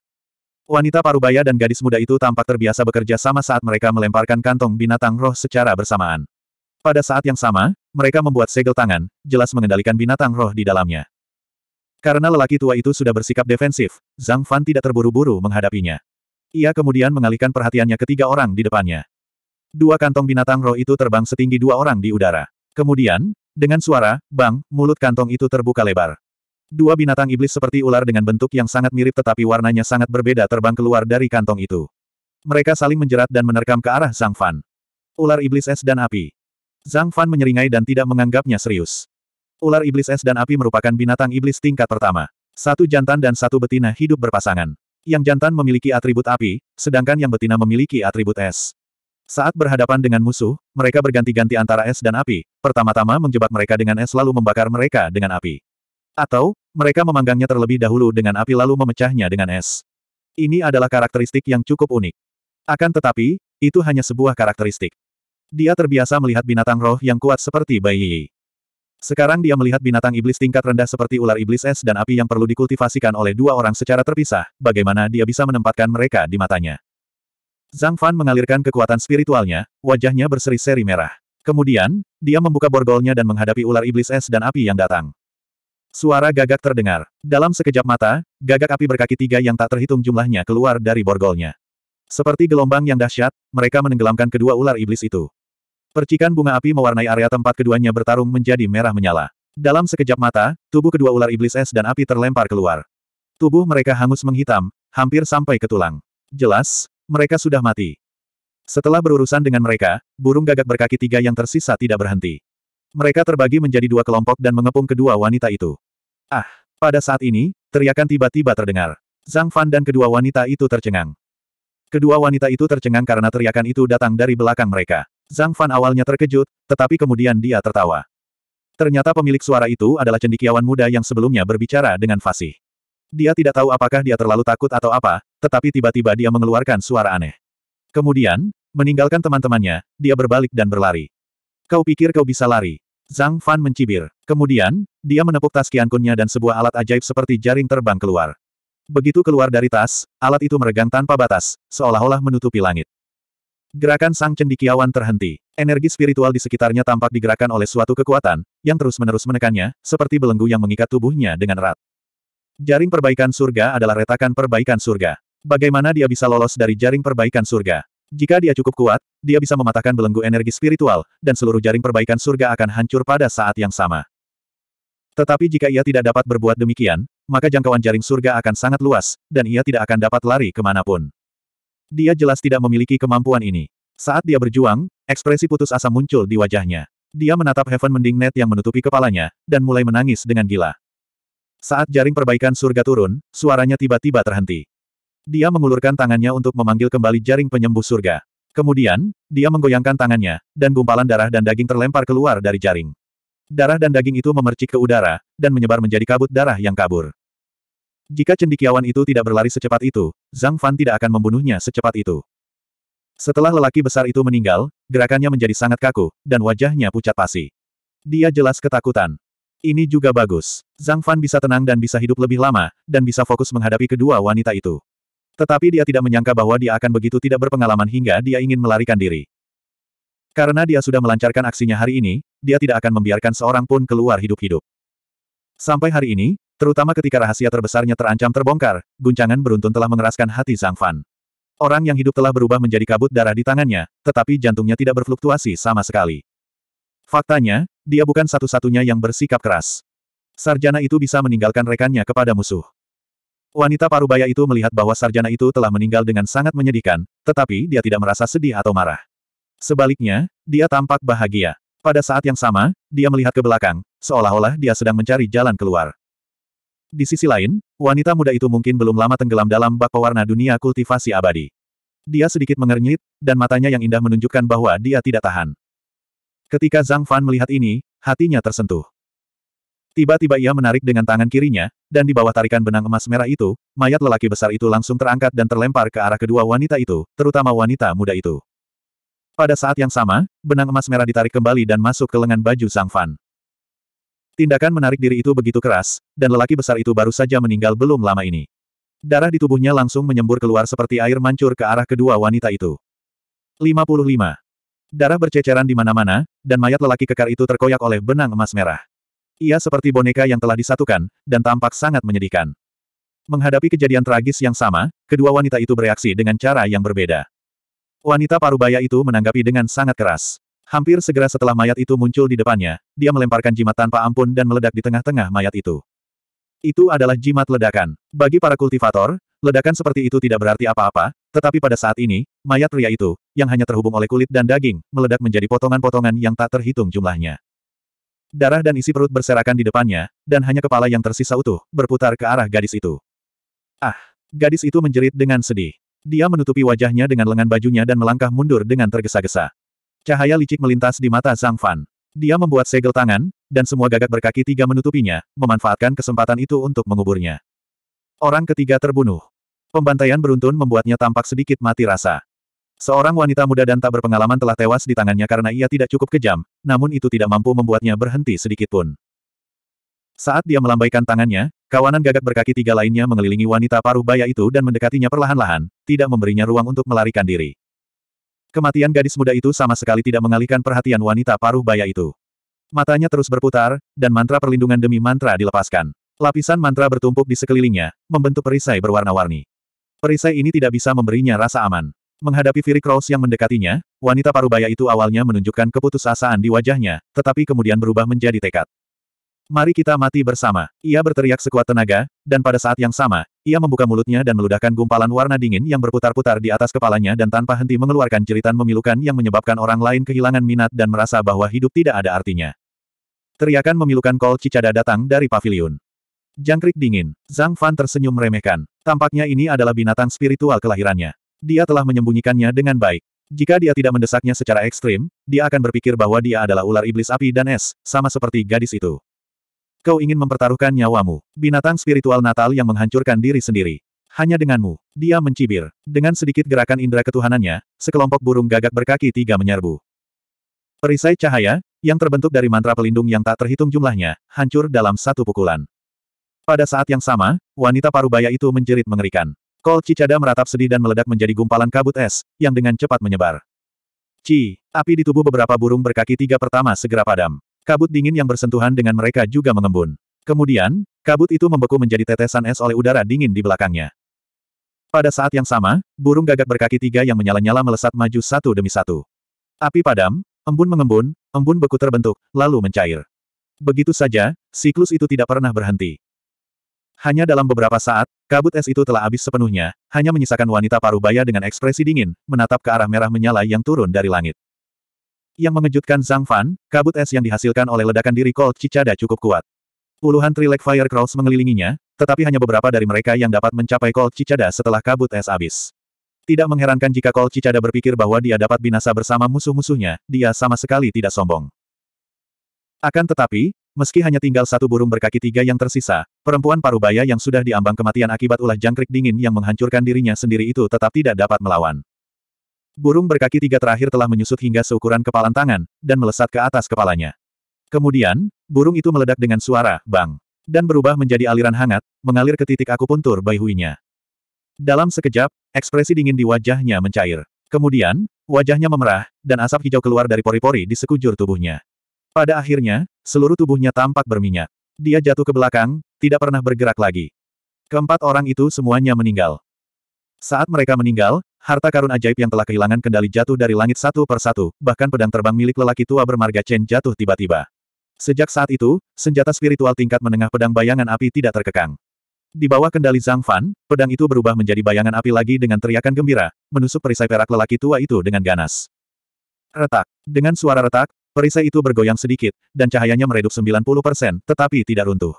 Speaker 1: Wanita parubaya dan gadis muda itu tampak terbiasa bekerja sama saat mereka melemparkan kantong binatang roh secara bersamaan. Pada saat yang sama, mereka membuat segel tangan, jelas mengendalikan binatang roh di dalamnya. Karena lelaki tua itu sudah bersikap defensif, Zhang Fan tidak terburu-buru menghadapinya. Ia kemudian mengalihkan perhatiannya ke tiga orang di depannya. Dua kantong binatang roh itu terbang setinggi dua orang di udara. Kemudian, dengan suara, bang, mulut kantong itu terbuka lebar. Dua binatang iblis seperti ular dengan bentuk yang sangat mirip tetapi warnanya sangat berbeda terbang keluar dari kantong itu. Mereka saling menjerat dan menerkam ke arah Zhang Fan. Ular iblis es dan api. Zhang Fan menyeringai dan tidak menganggapnya serius. Ular iblis es dan api merupakan binatang iblis tingkat pertama. Satu jantan dan satu betina hidup berpasangan. Yang jantan memiliki atribut api, sedangkan yang betina memiliki atribut es. Saat berhadapan dengan musuh, mereka berganti-ganti antara es dan api. Pertama-tama menjebak mereka dengan es lalu membakar mereka dengan api. Atau, mereka memanggangnya terlebih dahulu dengan api lalu memecahnya dengan es. Ini adalah karakteristik yang cukup unik. Akan tetapi, itu hanya sebuah karakteristik. Dia terbiasa melihat binatang roh yang kuat seperti bayi. Sekarang dia melihat binatang iblis tingkat rendah seperti ular iblis es dan api yang perlu dikultivasikan oleh dua orang secara terpisah, bagaimana dia bisa menempatkan mereka di matanya. Zhang Fan mengalirkan kekuatan spiritualnya, wajahnya berseri-seri merah. Kemudian, dia membuka borgolnya dan menghadapi ular iblis es dan api yang datang. Suara gagak terdengar. Dalam sekejap mata, gagak api berkaki tiga yang tak terhitung jumlahnya keluar dari borgolnya. Seperti gelombang yang dahsyat, mereka menenggelamkan kedua ular iblis itu. Percikan bunga api mewarnai area tempat keduanya bertarung menjadi merah menyala. Dalam sekejap mata, tubuh kedua ular iblis es dan api terlempar keluar. Tubuh mereka hangus menghitam, hampir sampai ke tulang. Jelas, mereka sudah mati. Setelah berurusan dengan mereka, burung gagak berkaki tiga yang tersisa tidak berhenti. Mereka terbagi menjadi dua kelompok dan mengepung kedua wanita itu. Ah, pada saat ini, teriakan tiba-tiba terdengar. Zhang Fan dan kedua wanita itu tercengang. Kedua wanita itu tercengang karena teriakan itu datang dari belakang mereka. Zhang Fan awalnya terkejut, tetapi kemudian dia tertawa. Ternyata pemilik suara itu adalah cendikiawan muda yang sebelumnya berbicara dengan fasih. Dia tidak tahu apakah dia terlalu takut atau apa, tetapi tiba-tiba dia mengeluarkan suara aneh. Kemudian, meninggalkan teman-temannya, dia berbalik dan berlari. Kau pikir kau bisa lari? Zhang Fan mencibir. Kemudian, dia menepuk tas kiankunnya dan sebuah alat ajaib seperti jaring terbang keluar. Begitu keluar dari tas, alat itu meregang tanpa batas, seolah-olah menutupi langit. Gerakan sang cendikiawan terhenti. Energi spiritual di sekitarnya tampak digerakkan oleh suatu kekuatan, yang terus-menerus menekannya, seperti belenggu yang mengikat tubuhnya dengan erat. Jaring perbaikan surga adalah retakan perbaikan surga. Bagaimana dia bisa lolos dari jaring perbaikan surga? Jika dia cukup kuat, dia bisa mematahkan belenggu energi spiritual, dan seluruh jaring perbaikan surga akan hancur pada saat yang sama. Tetapi jika ia tidak dapat berbuat demikian, maka jangkauan jaring surga akan sangat luas, dan ia tidak akan dapat lari kemanapun. Dia jelas tidak memiliki kemampuan ini. Saat dia berjuang, ekspresi putus asa muncul di wajahnya. Dia menatap Heaven Mending Net yang menutupi kepalanya, dan mulai menangis dengan gila. Saat jaring perbaikan surga turun, suaranya tiba-tiba terhenti. Dia mengulurkan tangannya untuk memanggil kembali jaring penyembuh surga. Kemudian, dia menggoyangkan tangannya, dan gumpalan darah dan daging terlempar keluar dari jaring. Darah dan daging itu memercik ke udara, dan menyebar menjadi kabut darah yang kabur. Jika cendikiawan itu tidak berlari secepat itu, Zhang Fan tidak akan membunuhnya secepat itu. Setelah lelaki besar itu meninggal, gerakannya menjadi sangat kaku, dan wajahnya pucat pasi. Dia jelas ketakutan. Ini juga bagus. Zhang Fan bisa tenang dan bisa hidup lebih lama, dan bisa fokus menghadapi kedua wanita itu. Tetapi dia tidak menyangka bahwa dia akan begitu tidak berpengalaman hingga dia ingin melarikan diri. Karena dia sudah melancarkan aksinya hari ini, dia tidak akan membiarkan seorang pun keluar hidup-hidup. Sampai hari ini, Terutama ketika rahasia terbesarnya terancam terbongkar, guncangan beruntun telah mengeraskan hati Zhang Fan. Orang yang hidup telah berubah menjadi kabut darah di tangannya, tetapi jantungnya tidak berfluktuasi sama sekali. Faktanya, dia bukan satu-satunya yang bersikap keras. Sarjana itu bisa meninggalkan rekannya kepada musuh. Wanita parubaya itu melihat bahwa sarjana itu telah meninggal dengan sangat menyedihkan, tetapi dia tidak merasa sedih atau marah. Sebaliknya, dia tampak bahagia. Pada saat yang sama, dia melihat ke belakang, seolah-olah dia sedang mencari jalan keluar. Di sisi lain, wanita muda itu mungkin belum lama tenggelam dalam bak pewarna dunia kultivasi abadi. Dia sedikit mengernyit, dan matanya yang indah menunjukkan bahwa dia tidak tahan. Ketika Zhang Fan melihat ini, hatinya tersentuh. Tiba-tiba ia menarik dengan tangan kirinya, dan di bawah tarikan benang emas merah itu, mayat lelaki besar itu langsung terangkat dan terlempar ke arah kedua wanita itu, terutama wanita muda itu. Pada saat yang sama, benang emas merah ditarik kembali dan masuk ke lengan baju Zhang Fan. Tindakan menarik diri itu begitu keras, dan lelaki besar itu baru saja meninggal belum lama ini. Darah di tubuhnya langsung menyembur keluar seperti air mancur ke arah kedua wanita itu. 55. Darah berceceran di mana-mana, dan mayat lelaki kekar itu terkoyak oleh benang emas merah. Ia seperti boneka yang telah disatukan, dan tampak sangat menyedihkan. Menghadapi kejadian tragis yang sama, kedua wanita itu bereaksi dengan cara yang berbeda. Wanita parubaya itu menanggapi dengan sangat keras. Hampir segera setelah mayat itu muncul di depannya, dia melemparkan jimat tanpa ampun dan meledak di tengah-tengah mayat itu. Itu adalah jimat ledakan. Bagi para kultivator, ledakan seperti itu tidak berarti apa-apa, tetapi pada saat ini, mayat pria itu, yang hanya terhubung oleh kulit dan daging, meledak menjadi potongan-potongan yang tak terhitung jumlahnya. Darah dan isi perut berserakan di depannya, dan hanya kepala yang tersisa utuh, berputar ke arah gadis itu. Ah! Gadis itu menjerit dengan sedih. Dia menutupi wajahnya dengan lengan bajunya dan melangkah mundur dengan tergesa-gesa. Cahaya licik melintas di mata Zhang Fan. Dia membuat segel tangan, dan semua gagak berkaki tiga menutupinya, memanfaatkan kesempatan itu untuk menguburnya. Orang ketiga terbunuh. Pembantaian beruntun membuatnya tampak sedikit mati rasa. Seorang wanita muda dan tak berpengalaman telah tewas di tangannya karena ia tidak cukup kejam, namun itu tidak mampu membuatnya berhenti sedikit pun. Saat dia melambaikan tangannya, kawanan gagak berkaki tiga lainnya mengelilingi wanita paruh baya itu dan mendekatinya perlahan-lahan, tidak memberinya ruang untuk melarikan diri. Kematian gadis muda itu sama sekali tidak mengalihkan perhatian wanita paruh baya itu. Matanya terus berputar, dan mantra perlindungan demi mantra dilepaskan. Lapisan mantra bertumpuk di sekelilingnya, membentuk perisai berwarna-warni. Perisai ini tidak bisa memberinya rasa aman. Menghadapi Fury Cross yang mendekatinya, wanita paruh baya itu awalnya menunjukkan keputusasaan di wajahnya, tetapi kemudian berubah menjadi tekad. Mari kita mati bersama. Ia berteriak sekuat tenaga, dan pada saat yang sama, ia membuka mulutnya dan meludahkan gumpalan warna dingin yang berputar-putar di atas kepalanya dan tanpa henti mengeluarkan jeritan memilukan yang menyebabkan orang lain kehilangan minat dan merasa bahwa hidup tidak ada artinya. Teriakan memilukan kol cicada datang dari pavilion. Jangkrik dingin. Zhang Fan tersenyum meremehkan. Tampaknya ini adalah binatang spiritual kelahirannya. Dia telah menyembunyikannya dengan baik. Jika dia tidak mendesaknya secara ekstrim, dia akan berpikir bahwa dia adalah ular iblis api dan es, sama seperti gadis itu. Kau ingin mempertaruhkan nyawamu. Binatang spiritual Natal yang menghancurkan diri sendiri. Hanya denganmu. Dia mencibir. Dengan sedikit gerakan indera ketuhanannya, sekelompok burung gagak berkaki tiga menyerbu. Perisai cahaya, yang terbentuk dari mantra pelindung yang tak terhitung jumlahnya, hancur dalam satu pukulan. Pada saat yang sama, wanita parubaya itu menjerit mengerikan. Kol Cicada meratap sedih dan meledak menjadi gumpalan kabut es, yang dengan cepat menyebar. Ci, api di tubuh beberapa burung berkaki tiga pertama segera padam. Kabut dingin yang bersentuhan dengan mereka juga mengembun. Kemudian, kabut itu membeku menjadi tetesan es oleh udara dingin di belakangnya. Pada saat yang sama, burung gagak berkaki tiga yang menyala-nyala melesat maju satu demi satu. Api padam, embun mengembun, embun beku terbentuk, lalu mencair. Begitu saja, siklus itu tidak pernah berhenti. Hanya dalam beberapa saat, kabut es itu telah habis sepenuhnya, hanya menyisakan wanita parubaya dengan ekspresi dingin, menatap ke arah merah menyala yang turun dari langit. Yang mengejutkan Zhang Fan, kabut es yang dihasilkan oleh ledakan diri Cold Cicada cukup kuat. Puluhan Trilek Fire Crows mengelilinginya, tetapi hanya beberapa dari mereka yang dapat mencapai Cold Cicada setelah kabut es habis. Tidak mengherankan jika Cold Cicada berpikir bahwa dia dapat binasa bersama musuh-musuhnya, dia sama sekali tidak sombong. Akan tetapi, Meski hanya tinggal satu burung berkaki tiga yang tersisa, perempuan parubaya yang sudah diambang kematian akibat ulah jangkrik dingin yang menghancurkan dirinya sendiri itu tetap tidak dapat melawan. Burung berkaki tiga terakhir telah menyusut hingga seukuran kepalan tangan, dan melesat ke atas kepalanya. Kemudian, burung itu meledak dengan suara, bang, dan berubah menjadi aliran hangat, mengalir ke titik akupuntur tur Huinya. Dalam sekejap, ekspresi dingin di wajahnya mencair. Kemudian, wajahnya memerah, dan asap hijau keluar dari pori-pori di sekujur tubuhnya. Pada akhirnya, seluruh tubuhnya tampak berminyak. Dia jatuh ke belakang, tidak pernah bergerak lagi. Keempat orang itu semuanya meninggal. Saat mereka meninggal, Harta karun ajaib yang telah kehilangan kendali jatuh dari langit satu per satu, bahkan pedang terbang milik lelaki tua bermarga Chen jatuh tiba-tiba. Sejak saat itu, senjata spiritual tingkat menengah pedang bayangan api tidak terkekang. Di bawah kendali Zhang Fan, pedang itu berubah menjadi bayangan api lagi dengan teriakan gembira, menusuk perisai perak lelaki tua itu dengan ganas. Retak. Dengan suara retak, perisai itu bergoyang sedikit, dan cahayanya meredup 90%, tetapi tidak runtuh.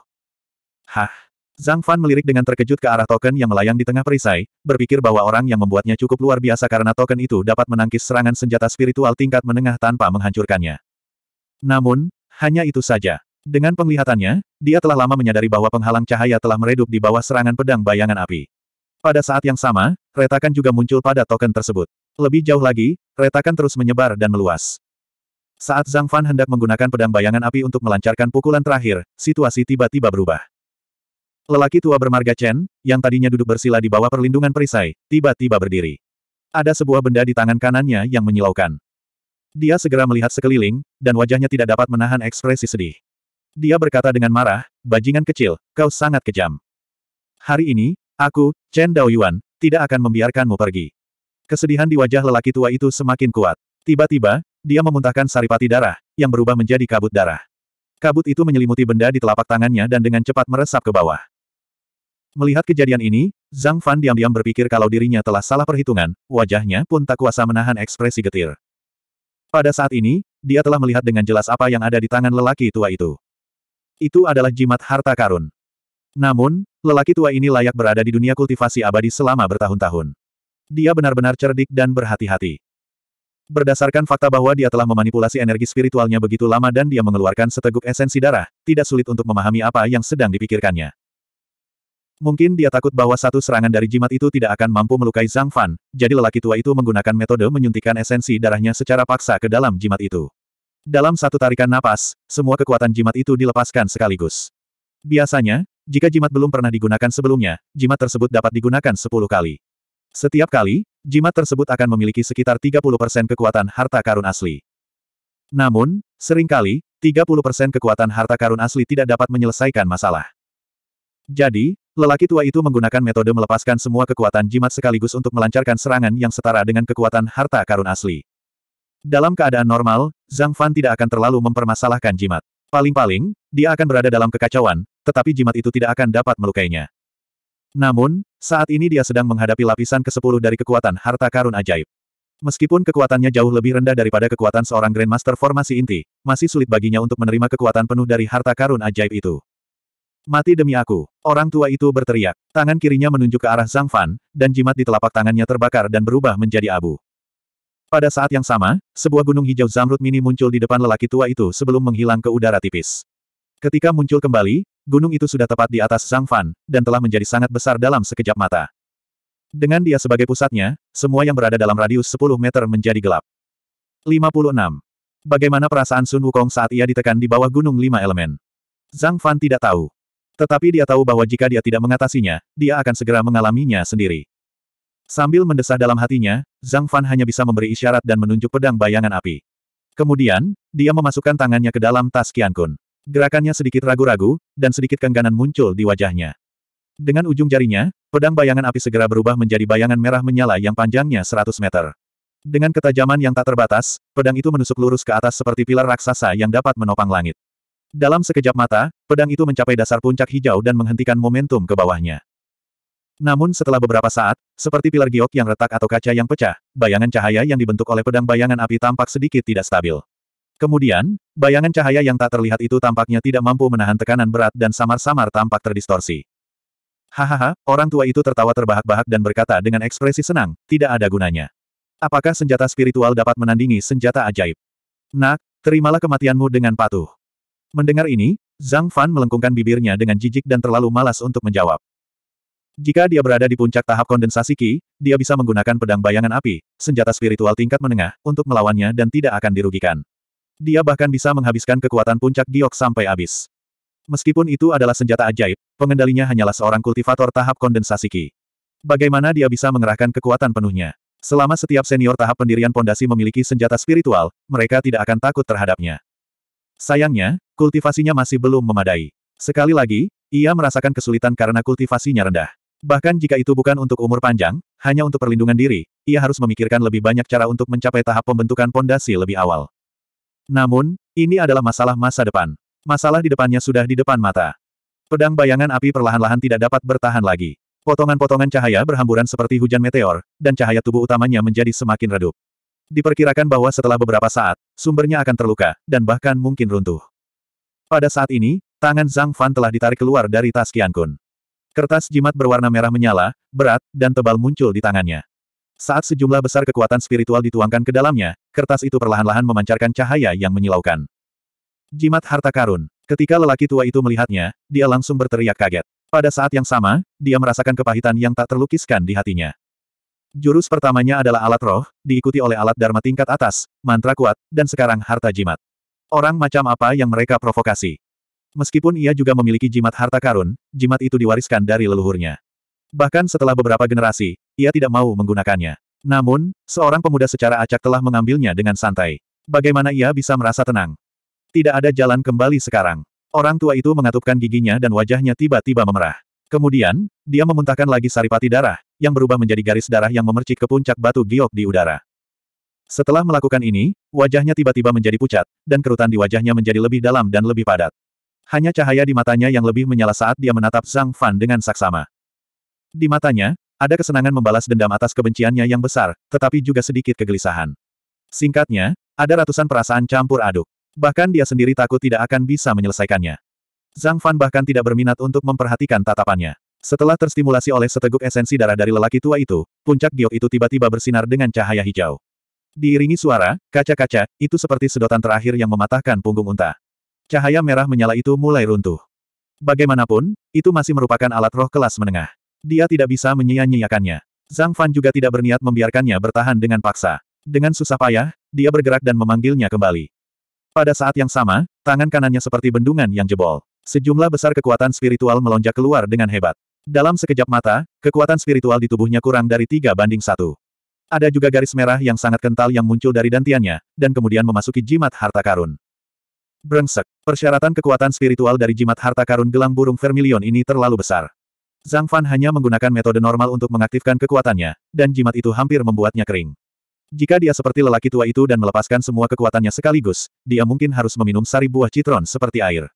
Speaker 1: Hah? Zhang Fan melirik dengan terkejut ke arah token yang melayang di tengah perisai, berpikir bahwa orang yang membuatnya cukup luar biasa karena token itu dapat menangkis serangan senjata spiritual tingkat menengah tanpa menghancurkannya. Namun, hanya itu saja. Dengan penglihatannya, dia telah lama menyadari bahwa penghalang cahaya telah meredup di bawah serangan pedang bayangan api. Pada saat yang sama, retakan juga muncul pada token tersebut. Lebih jauh lagi, retakan terus menyebar dan meluas. Saat Zhang Fan hendak menggunakan pedang bayangan api untuk melancarkan pukulan terakhir, situasi tiba-tiba berubah. Lelaki tua bermarga Chen, yang tadinya duduk bersila di bawah perlindungan perisai, tiba-tiba berdiri. Ada sebuah benda di tangan kanannya yang menyilaukan. Dia segera melihat sekeliling, dan wajahnya tidak dapat menahan ekspresi sedih. Dia berkata dengan marah, bajingan kecil, kau sangat kejam. Hari ini, aku, Chen Daoyuan, tidak akan membiarkanmu pergi. Kesedihan di wajah lelaki tua itu semakin kuat. Tiba-tiba, dia memuntahkan saripati darah, yang berubah menjadi kabut darah. Kabut itu menyelimuti benda di telapak tangannya dan dengan cepat meresap ke bawah. Melihat kejadian ini, Zhang Fan diam-diam berpikir kalau dirinya telah salah perhitungan, wajahnya pun tak kuasa menahan ekspresi getir. Pada saat ini, dia telah melihat dengan jelas apa yang ada di tangan lelaki tua itu. Itu adalah jimat harta karun. Namun, lelaki tua ini layak berada di dunia kultivasi abadi selama bertahun-tahun. Dia benar-benar cerdik dan berhati-hati. Berdasarkan fakta bahwa dia telah memanipulasi energi spiritualnya begitu lama dan dia mengeluarkan seteguk esensi darah, tidak sulit untuk memahami apa yang sedang dipikirkannya. Mungkin dia takut bahwa satu serangan dari jimat itu tidak akan mampu melukai Zhang Fan, jadi lelaki tua itu menggunakan metode menyuntikkan esensi darahnya secara paksa ke dalam jimat itu. Dalam satu tarikan napas, semua kekuatan jimat itu dilepaskan sekaligus. Biasanya, jika jimat belum pernah digunakan sebelumnya, jimat tersebut dapat digunakan 10 kali. Setiap kali, jimat tersebut akan memiliki sekitar 30% kekuatan harta karun asli. Namun, seringkali, 30% kekuatan harta karun asli tidak dapat menyelesaikan masalah. Jadi, Lelaki tua itu menggunakan metode melepaskan semua kekuatan jimat sekaligus untuk melancarkan serangan yang setara dengan kekuatan harta karun asli. Dalam keadaan normal, Zhang Fan tidak akan terlalu mempermasalahkan jimat. Paling-paling, dia akan berada dalam kekacauan, tetapi jimat itu tidak akan dapat melukainya. Namun, saat ini dia sedang menghadapi lapisan ke-10 dari kekuatan harta karun ajaib. Meskipun kekuatannya jauh lebih rendah daripada kekuatan seorang Grandmaster formasi inti, masih sulit baginya untuk menerima kekuatan penuh dari harta karun ajaib itu. Mati demi aku. Orang tua itu berteriak. Tangan kirinya menunjuk ke arah Zhang Fan, dan jimat di telapak tangannya terbakar dan berubah menjadi abu. Pada saat yang sama, sebuah gunung hijau zamrud mini muncul di depan lelaki tua itu sebelum menghilang ke udara tipis. Ketika muncul kembali, gunung itu sudah tepat di atas Zhang Fan, dan telah menjadi sangat besar dalam sekejap mata. Dengan dia sebagai pusatnya, semua yang berada dalam radius 10 meter menjadi gelap. 56. Bagaimana perasaan Sun Wukong saat ia ditekan di bawah gunung lima elemen? Zhang Fan tidak tahu. Tetapi dia tahu bahwa jika dia tidak mengatasinya, dia akan segera mengalaminya sendiri. Sambil mendesah dalam hatinya, Zhang Fan hanya bisa memberi isyarat dan menunjuk pedang bayangan api. Kemudian, dia memasukkan tangannya ke dalam tas Qian Kun. Gerakannya sedikit ragu-ragu, dan sedikit kengganan muncul di wajahnya. Dengan ujung jarinya, pedang bayangan api segera berubah menjadi bayangan merah menyala yang panjangnya 100 meter. Dengan ketajaman yang tak terbatas, pedang itu menusuk lurus ke atas seperti pilar raksasa yang dapat menopang langit. Dalam sekejap mata, pedang itu mencapai dasar puncak hijau dan menghentikan momentum ke bawahnya. Namun setelah beberapa saat, seperti pilar giok yang retak atau kaca yang pecah, bayangan cahaya yang dibentuk oleh pedang bayangan api tampak sedikit tidak stabil. Kemudian, bayangan cahaya yang tak terlihat itu tampaknya tidak mampu menahan tekanan berat dan samar-samar tampak terdistorsi. Hahaha, orang tua itu tertawa terbahak-bahak dan berkata dengan ekspresi senang, tidak ada gunanya. Apakah senjata spiritual dapat menandingi senjata ajaib? Nak, terimalah kematianmu dengan patuh. Mendengar ini, Zhang Fan melengkungkan bibirnya dengan jijik dan terlalu malas untuk menjawab. Jika dia berada di puncak tahap kondensasi Qi, dia bisa menggunakan pedang bayangan api, senjata spiritual tingkat menengah, untuk melawannya dan tidak akan dirugikan. Dia bahkan bisa menghabiskan kekuatan puncak giok sampai habis. Meskipun itu adalah senjata ajaib, pengendalinya hanyalah seorang kultivator tahap kondensasi Qi. Bagaimana dia bisa mengerahkan kekuatan penuhnya? Selama setiap senior tahap pendirian pondasi memiliki senjata spiritual, mereka tidak akan takut terhadapnya. Sayangnya, kultivasinya masih belum memadai. Sekali lagi, ia merasakan kesulitan karena kultivasinya rendah. Bahkan jika itu bukan untuk umur panjang, hanya untuk perlindungan diri, ia harus memikirkan lebih banyak cara untuk mencapai tahap pembentukan pondasi lebih awal. Namun, ini adalah masalah masa depan. Masalah di depannya sudah di depan mata. Pedang bayangan api perlahan-lahan tidak dapat bertahan lagi. Potongan-potongan cahaya berhamburan seperti hujan meteor, dan cahaya tubuh utamanya menjadi semakin redup. Diperkirakan bahwa setelah beberapa saat, sumbernya akan terluka, dan bahkan mungkin runtuh. Pada saat ini, tangan Zhang Fan telah ditarik keluar dari tas Qian Kun. Kertas jimat berwarna merah menyala, berat, dan tebal muncul di tangannya. Saat sejumlah besar kekuatan spiritual dituangkan ke dalamnya, kertas itu perlahan-lahan memancarkan cahaya yang menyilaukan. Jimat harta karun. Ketika lelaki tua itu melihatnya, dia langsung berteriak kaget. Pada saat yang sama, dia merasakan kepahitan yang tak terlukiskan di hatinya. Jurus pertamanya adalah alat roh, diikuti oleh alat dharma tingkat atas, mantra kuat, dan sekarang harta jimat. Orang macam apa yang mereka provokasi? Meskipun ia juga memiliki jimat harta karun, jimat itu diwariskan dari leluhurnya. Bahkan setelah beberapa generasi, ia tidak mau menggunakannya. Namun, seorang pemuda secara acak telah mengambilnya dengan santai. Bagaimana ia bisa merasa tenang? Tidak ada jalan kembali sekarang. Orang tua itu mengatupkan giginya dan wajahnya tiba-tiba memerah. Kemudian, dia memuntahkan lagi saripati darah, yang berubah menjadi garis darah yang memercik ke puncak batu giok di udara. Setelah melakukan ini, wajahnya tiba-tiba menjadi pucat, dan kerutan di wajahnya menjadi lebih dalam dan lebih padat. Hanya cahaya di matanya yang lebih menyala saat dia menatap Zhang Fan dengan saksama. Di matanya, ada kesenangan membalas dendam atas kebenciannya yang besar, tetapi juga sedikit kegelisahan. Singkatnya, ada ratusan perasaan campur aduk. Bahkan dia sendiri takut tidak akan bisa menyelesaikannya. Zhang Fan bahkan tidak berminat untuk memperhatikan tatapannya. Setelah terstimulasi oleh seteguk esensi darah dari lelaki tua itu, puncak giok itu tiba-tiba bersinar dengan cahaya hijau. Diiringi suara, kaca-kaca, itu seperti sedotan terakhir yang mematahkan punggung unta. Cahaya merah menyala itu mulai runtuh. Bagaimanapun, itu masih merupakan alat roh kelas menengah. Dia tidak bisa menyia-nyiakannya. Zhang Fan juga tidak berniat membiarkannya bertahan dengan paksa. Dengan susah payah, dia bergerak dan memanggilnya kembali. Pada saat yang sama, tangan kanannya seperti bendungan yang jebol. Sejumlah besar kekuatan spiritual melonjak keluar dengan hebat. Dalam sekejap mata, kekuatan spiritual di tubuhnya kurang dari tiga banding satu. Ada juga garis merah yang sangat kental yang muncul dari dantiannya, dan kemudian memasuki jimat harta karun. Brengsek, persyaratan kekuatan spiritual dari jimat harta karun gelang burung vermilion ini terlalu besar. Zhang Fan hanya menggunakan metode normal untuk mengaktifkan kekuatannya, dan jimat itu hampir membuatnya kering. Jika dia seperti lelaki tua itu dan melepaskan semua kekuatannya sekaligus, dia mungkin harus meminum sari buah citron seperti air.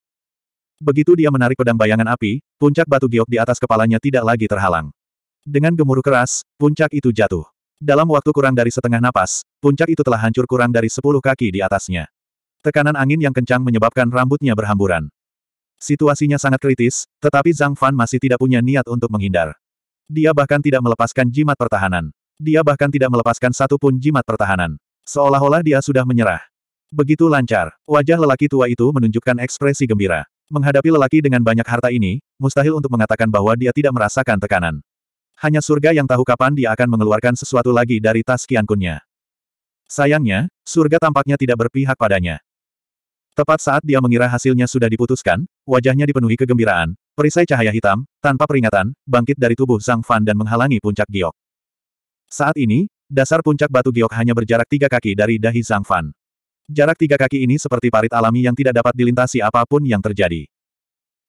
Speaker 1: Begitu dia menarik pedang bayangan api, puncak batu giok di atas kepalanya tidak lagi terhalang. Dengan gemuruh keras, puncak itu jatuh. Dalam waktu kurang dari setengah napas, puncak itu telah hancur kurang dari sepuluh kaki di atasnya. Tekanan angin yang kencang menyebabkan rambutnya berhamburan. Situasinya sangat kritis, tetapi Zhang Fan masih tidak punya niat untuk menghindar. Dia bahkan tidak melepaskan jimat pertahanan. Dia bahkan tidak melepaskan satu pun jimat pertahanan. Seolah-olah dia sudah menyerah. Begitu lancar, wajah lelaki tua itu menunjukkan ekspresi gembira. Menghadapi lelaki dengan banyak harta ini, mustahil untuk mengatakan bahwa dia tidak merasakan tekanan. Hanya surga yang tahu kapan dia akan mengeluarkan sesuatu lagi dari tas kiankunnya. Sayangnya, surga tampaknya tidak berpihak padanya. Tepat saat dia mengira hasilnya sudah diputuskan, wajahnya dipenuhi kegembiraan, perisai cahaya hitam, tanpa peringatan, bangkit dari tubuh Zhang Fan dan menghalangi puncak giok. Saat ini, dasar puncak batu giok hanya berjarak tiga kaki dari dahi Zhang Fan. Jarak tiga kaki ini seperti parit alami yang tidak dapat dilintasi apapun yang terjadi.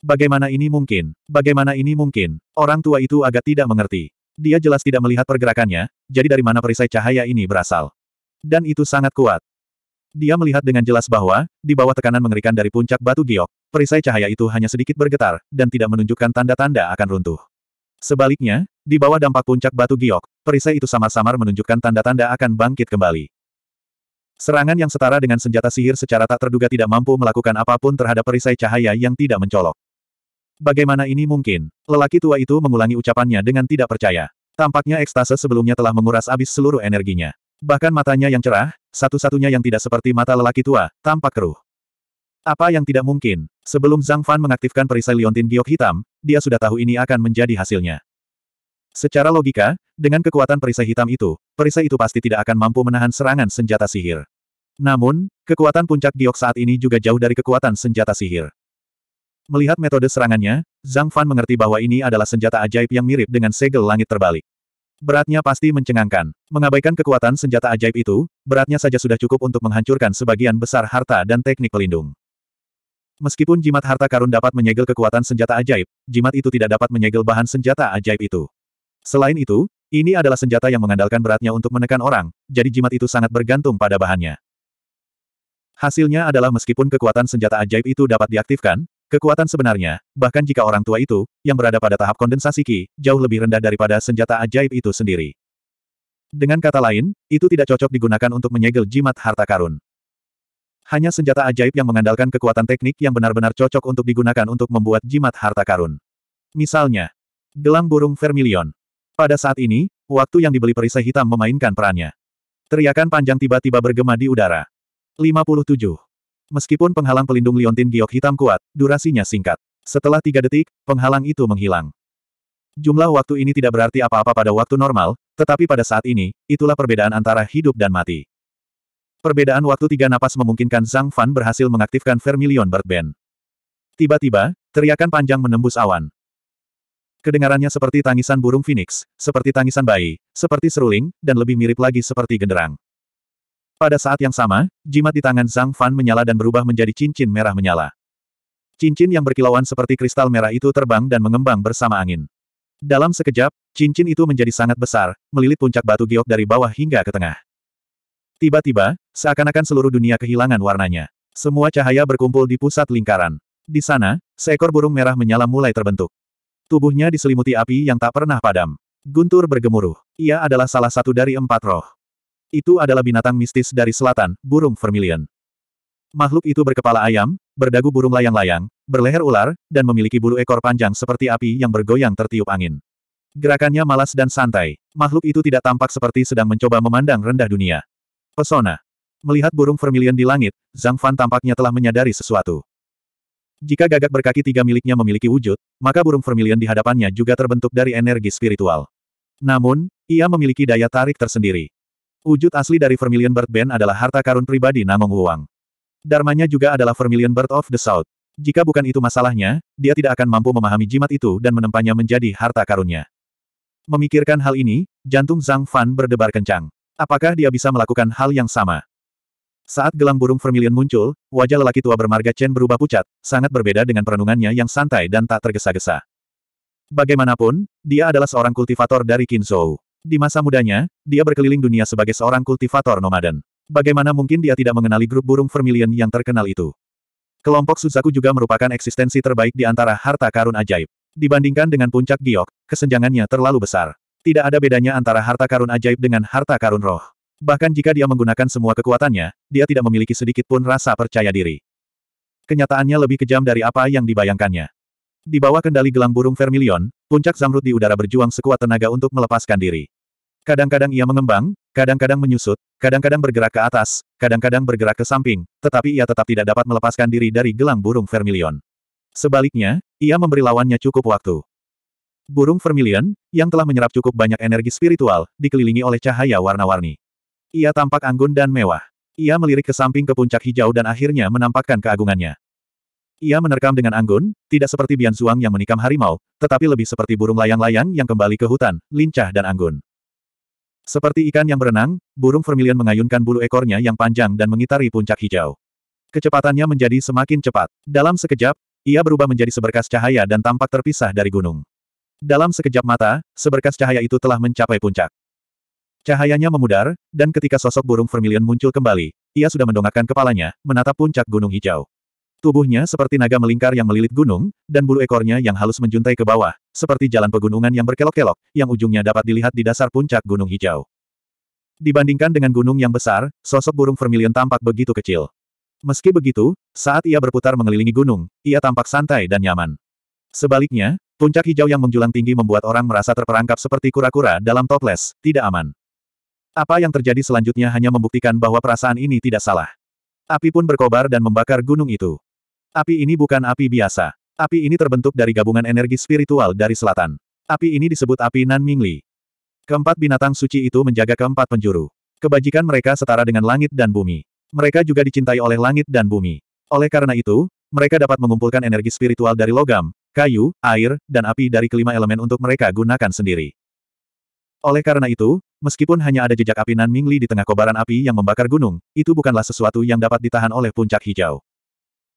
Speaker 1: Bagaimana ini mungkin? Bagaimana ini mungkin? Orang tua itu agak tidak mengerti. Dia jelas tidak melihat pergerakannya, jadi dari mana perisai cahaya ini berasal. Dan itu sangat kuat. Dia melihat dengan jelas bahwa, di bawah tekanan mengerikan dari puncak batu giok, perisai cahaya itu hanya sedikit bergetar, dan tidak menunjukkan tanda-tanda akan runtuh. Sebaliknya, di bawah dampak puncak batu giok, perisai itu samar-samar menunjukkan tanda-tanda akan bangkit kembali. Serangan yang setara dengan senjata sihir secara tak terduga tidak mampu melakukan apapun terhadap perisai cahaya yang tidak mencolok. Bagaimana ini mungkin? Lelaki tua itu mengulangi ucapannya dengan tidak percaya. Tampaknya ekstase sebelumnya telah menguras habis seluruh energinya. Bahkan matanya yang cerah, satu-satunya yang tidak seperti mata lelaki tua, tampak keruh. Apa yang tidak mungkin? Sebelum Zhang Fan mengaktifkan perisai liontin giok hitam, dia sudah tahu ini akan menjadi hasilnya. Secara logika, dengan kekuatan perisai hitam itu, perisai itu pasti tidak akan mampu menahan serangan senjata sihir. Namun, kekuatan puncak giok saat ini juga jauh dari kekuatan senjata sihir. Melihat metode serangannya, Zhang Fan mengerti bahwa ini adalah senjata ajaib yang mirip dengan segel langit terbalik. Beratnya pasti mencengangkan. Mengabaikan kekuatan senjata ajaib itu, beratnya saja sudah cukup untuk menghancurkan sebagian besar harta dan teknik pelindung. Meskipun jimat harta karun dapat menyegel kekuatan senjata ajaib, jimat itu tidak dapat menyegel bahan senjata ajaib itu. Selain itu, ini adalah senjata yang mengandalkan beratnya untuk menekan orang, jadi jimat itu sangat bergantung pada bahannya. Hasilnya adalah meskipun kekuatan senjata ajaib itu dapat diaktifkan, kekuatan sebenarnya, bahkan jika orang tua itu, yang berada pada tahap kondensasi Ki, jauh lebih rendah daripada senjata ajaib itu sendiri. Dengan kata lain, itu tidak cocok digunakan untuk menyegel jimat harta karun. Hanya senjata ajaib yang mengandalkan kekuatan teknik yang benar-benar cocok untuk digunakan untuk membuat jimat harta karun. Misalnya, gelang burung vermilion. Pada saat ini, waktu yang dibeli perisai hitam memainkan perannya. Teriakan panjang tiba-tiba bergema di udara. 57. Meskipun penghalang pelindung liontin giok hitam kuat, durasinya singkat. Setelah tiga detik, penghalang itu menghilang. Jumlah waktu ini tidak berarti apa-apa pada waktu normal, tetapi pada saat ini, itulah perbedaan antara hidup dan mati. Perbedaan waktu tiga napas memungkinkan Zhang Fan berhasil mengaktifkan Vermilion Bird Band. Tiba-tiba, teriakan panjang menembus awan. Kedengarannya seperti tangisan burung phoenix, seperti tangisan bayi, seperti seruling, dan lebih mirip lagi seperti genderang. Pada saat yang sama, jimat di tangan Zhang Fan menyala dan berubah menjadi cincin merah menyala. Cincin yang berkilauan seperti kristal merah itu terbang dan mengembang bersama angin. Dalam sekejap, cincin itu menjadi sangat besar, melilit puncak batu giok dari bawah hingga ke tengah. Tiba-tiba, seakan-akan seluruh dunia kehilangan warnanya. Semua cahaya berkumpul di pusat lingkaran. Di sana, seekor burung merah menyala mulai terbentuk. Tubuhnya diselimuti api yang tak pernah padam. Guntur bergemuruh. Ia adalah salah satu dari empat roh. Itu adalah binatang mistis dari selatan, burung vermilion. Makhluk itu berkepala ayam, berdagu burung layang-layang, berleher ular, dan memiliki bulu ekor panjang seperti api yang bergoyang tertiup angin. Gerakannya malas dan santai. Makhluk itu tidak tampak seperti sedang mencoba memandang rendah dunia. Pesona. Melihat burung vermilion di langit, Zhang Fan tampaknya telah menyadari sesuatu. Jika gagak berkaki tiga miliknya memiliki wujud, maka burung vermilion di hadapannya juga terbentuk dari energi spiritual. Namun, ia memiliki daya tarik tersendiri. Wujud asli dari Vermilion Bird Band adalah harta karun pribadi Namong Wuang. Darmanya juga adalah Vermilion Bird of the South. Jika bukan itu masalahnya, dia tidak akan mampu memahami jimat itu dan menempanya menjadi harta karunnya. Memikirkan hal ini, jantung Zhang Fan berdebar kencang. Apakah dia bisa melakukan hal yang sama? Saat gelang burung vermilion muncul, wajah lelaki tua bermarga Chen berubah pucat, sangat berbeda dengan perenungannya yang santai dan tak tergesa-gesa. Bagaimanapun, dia adalah seorang kultivator dari Qinzhou. Di masa mudanya, dia berkeliling dunia sebagai seorang kultivator nomaden. Bagaimana mungkin dia tidak mengenali grup burung vermilion yang terkenal itu? Kelompok Suzaku juga merupakan eksistensi terbaik di antara harta karun ajaib. Dibandingkan dengan puncak giok, kesenjangannya terlalu besar. Tidak ada bedanya antara harta karun ajaib dengan harta karun roh. Bahkan jika dia menggunakan semua kekuatannya, dia tidak memiliki sedikit pun rasa percaya diri. Kenyataannya lebih kejam dari apa yang dibayangkannya. Di bawah kendali gelang burung vermilion, puncak zamrud di udara berjuang sekuat tenaga untuk melepaskan diri. Kadang-kadang ia mengembang, kadang-kadang menyusut, kadang-kadang bergerak ke atas, kadang-kadang bergerak ke samping, tetapi ia tetap tidak dapat melepaskan diri dari gelang burung vermilion. Sebaliknya, ia memberi lawannya cukup waktu. Burung vermilion, yang telah menyerap cukup banyak energi spiritual, dikelilingi oleh cahaya warna-warni. Ia tampak anggun dan mewah. Ia melirik ke samping ke puncak hijau dan akhirnya menampakkan keagungannya. Ia menerkam dengan anggun, tidak seperti Bian Suang yang menikam harimau, tetapi lebih seperti burung layang-layang yang kembali ke hutan, lincah dan anggun. Seperti ikan yang berenang, burung vermilion mengayunkan bulu ekornya yang panjang dan mengitari puncak hijau. Kecepatannya menjadi semakin cepat. Dalam sekejap, ia berubah menjadi seberkas cahaya dan tampak terpisah dari gunung. Dalam sekejap mata, seberkas cahaya itu telah mencapai puncak. Cahayanya memudar, dan ketika sosok burung vermilion muncul kembali, ia sudah mendongakkan kepalanya, menatap puncak gunung hijau. Tubuhnya seperti naga melingkar yang melilit gunung, dan bulu ekornya yang halus menjuntai ke bawah, seperti jalan pegunungan yang berkelok-kelok, yang ujungnya dapat dilihat di dasar puncak gunung hijau. Dibandingkan dengan gunung yang besar, sosok burung vermilion tampak begitu kecil. Meski begitu, saat ia berputar mengelilingi gunung, ia tampak santai dan nyaman. Sebaliknya, puncak hijau yang menjulang tinggi membuat orang merasa terperangkap seperti kura-kura dalam toples, tidak aman. Apa yang terjadi selanjutnya hanya membuktikan bahwa perasaan ini tidak salah. Api pun berkobar dan membakar gunung itu. Api ini bukan api biasa. Api ini terbentuk dari gabungan energi spiritual dari selatan. Api ini disebut api Nan Mingli. Keempat binatang suci itu menjaga keempat penjuru. Kebajikan mereka setara dengan langit dan bumi. Mereka juga dicintai oleh langit dan bumi. Oleh karena itu, mereka dapat mengumpulkan energi spiritual dari logam, kayu, air, dan api dari kelima elemen untuk mereka gunakan sendiri. Oleh karena itu, Meskipun hanya ada jejak api Nan Mingli di tengah kobaran api yang membakar gunung, itu bukanlah sesuatu yang dapat ditahan oleh puncak hijau.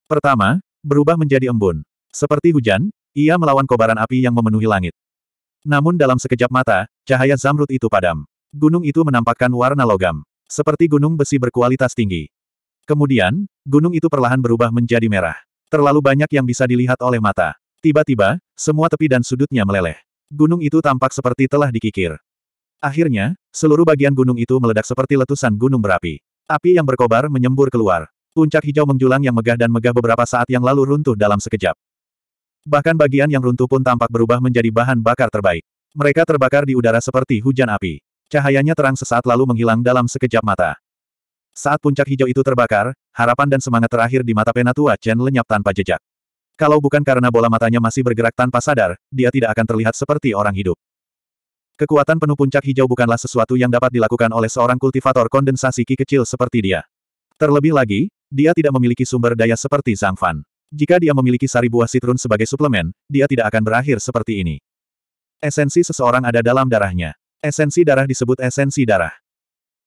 Speaker 1: Pertama, berubah menjadi embun. Seperti hujan, ia melawan kobaran api yang memenuhi langit. Namun dalam sekejap mata, cahaya zamrud itu padam. Gunung itu menampakkan warna logam. Seperti gunung besi berkualitas tinggi. Kemudian, gunung itu perlahan berubah menjadi merah. Terlalu banyak yang bisa dilihat oleh mata. Tiba-tiba, semua tepi dan sudutnya meleleh. Gunung itu tampak seperti telah dikikir. Akhirnya, seluruh bagian gunung itu meledak seperti letusan gunung berapi. Api yang berkobar menyembur keluar. Puncak hijau menjulang yang megah dan megah beberapa saat yang lalu runtuh dalam sekejap. Bahkan bagian yang runtuh pun tampak berubah menjadi bahan bakar terbaik. Mereka terbakar di udara seperti hujan api. Cahayanya terang sesaat lalu menghilang dalam sekejap mata. Saat puncak hijau itu terbakar, harapan dan semangat terakhir di mata penatua Chen lenyap tanpa jejak. Kalau bukan karena bola matanya masih bergerak tanpa sadar, dia tidak akan terlihat seperti orang hidup. Kekuatan penuh puncak hijau bukanlah sesuatu yang dapat dilakukan oleh seorang kultivator kondensasi Ki kecil seperti dia. Terlebih lagi, dia tidak memiliki sumber daya seperti Zhang Fan. Jika dia memiliki sari buah sitrun sebagai suplemen, dia tidak akan berakhir seperti ini. Esensi seseorang ada dalam darahnya. Esensi darah disebut esensi darah.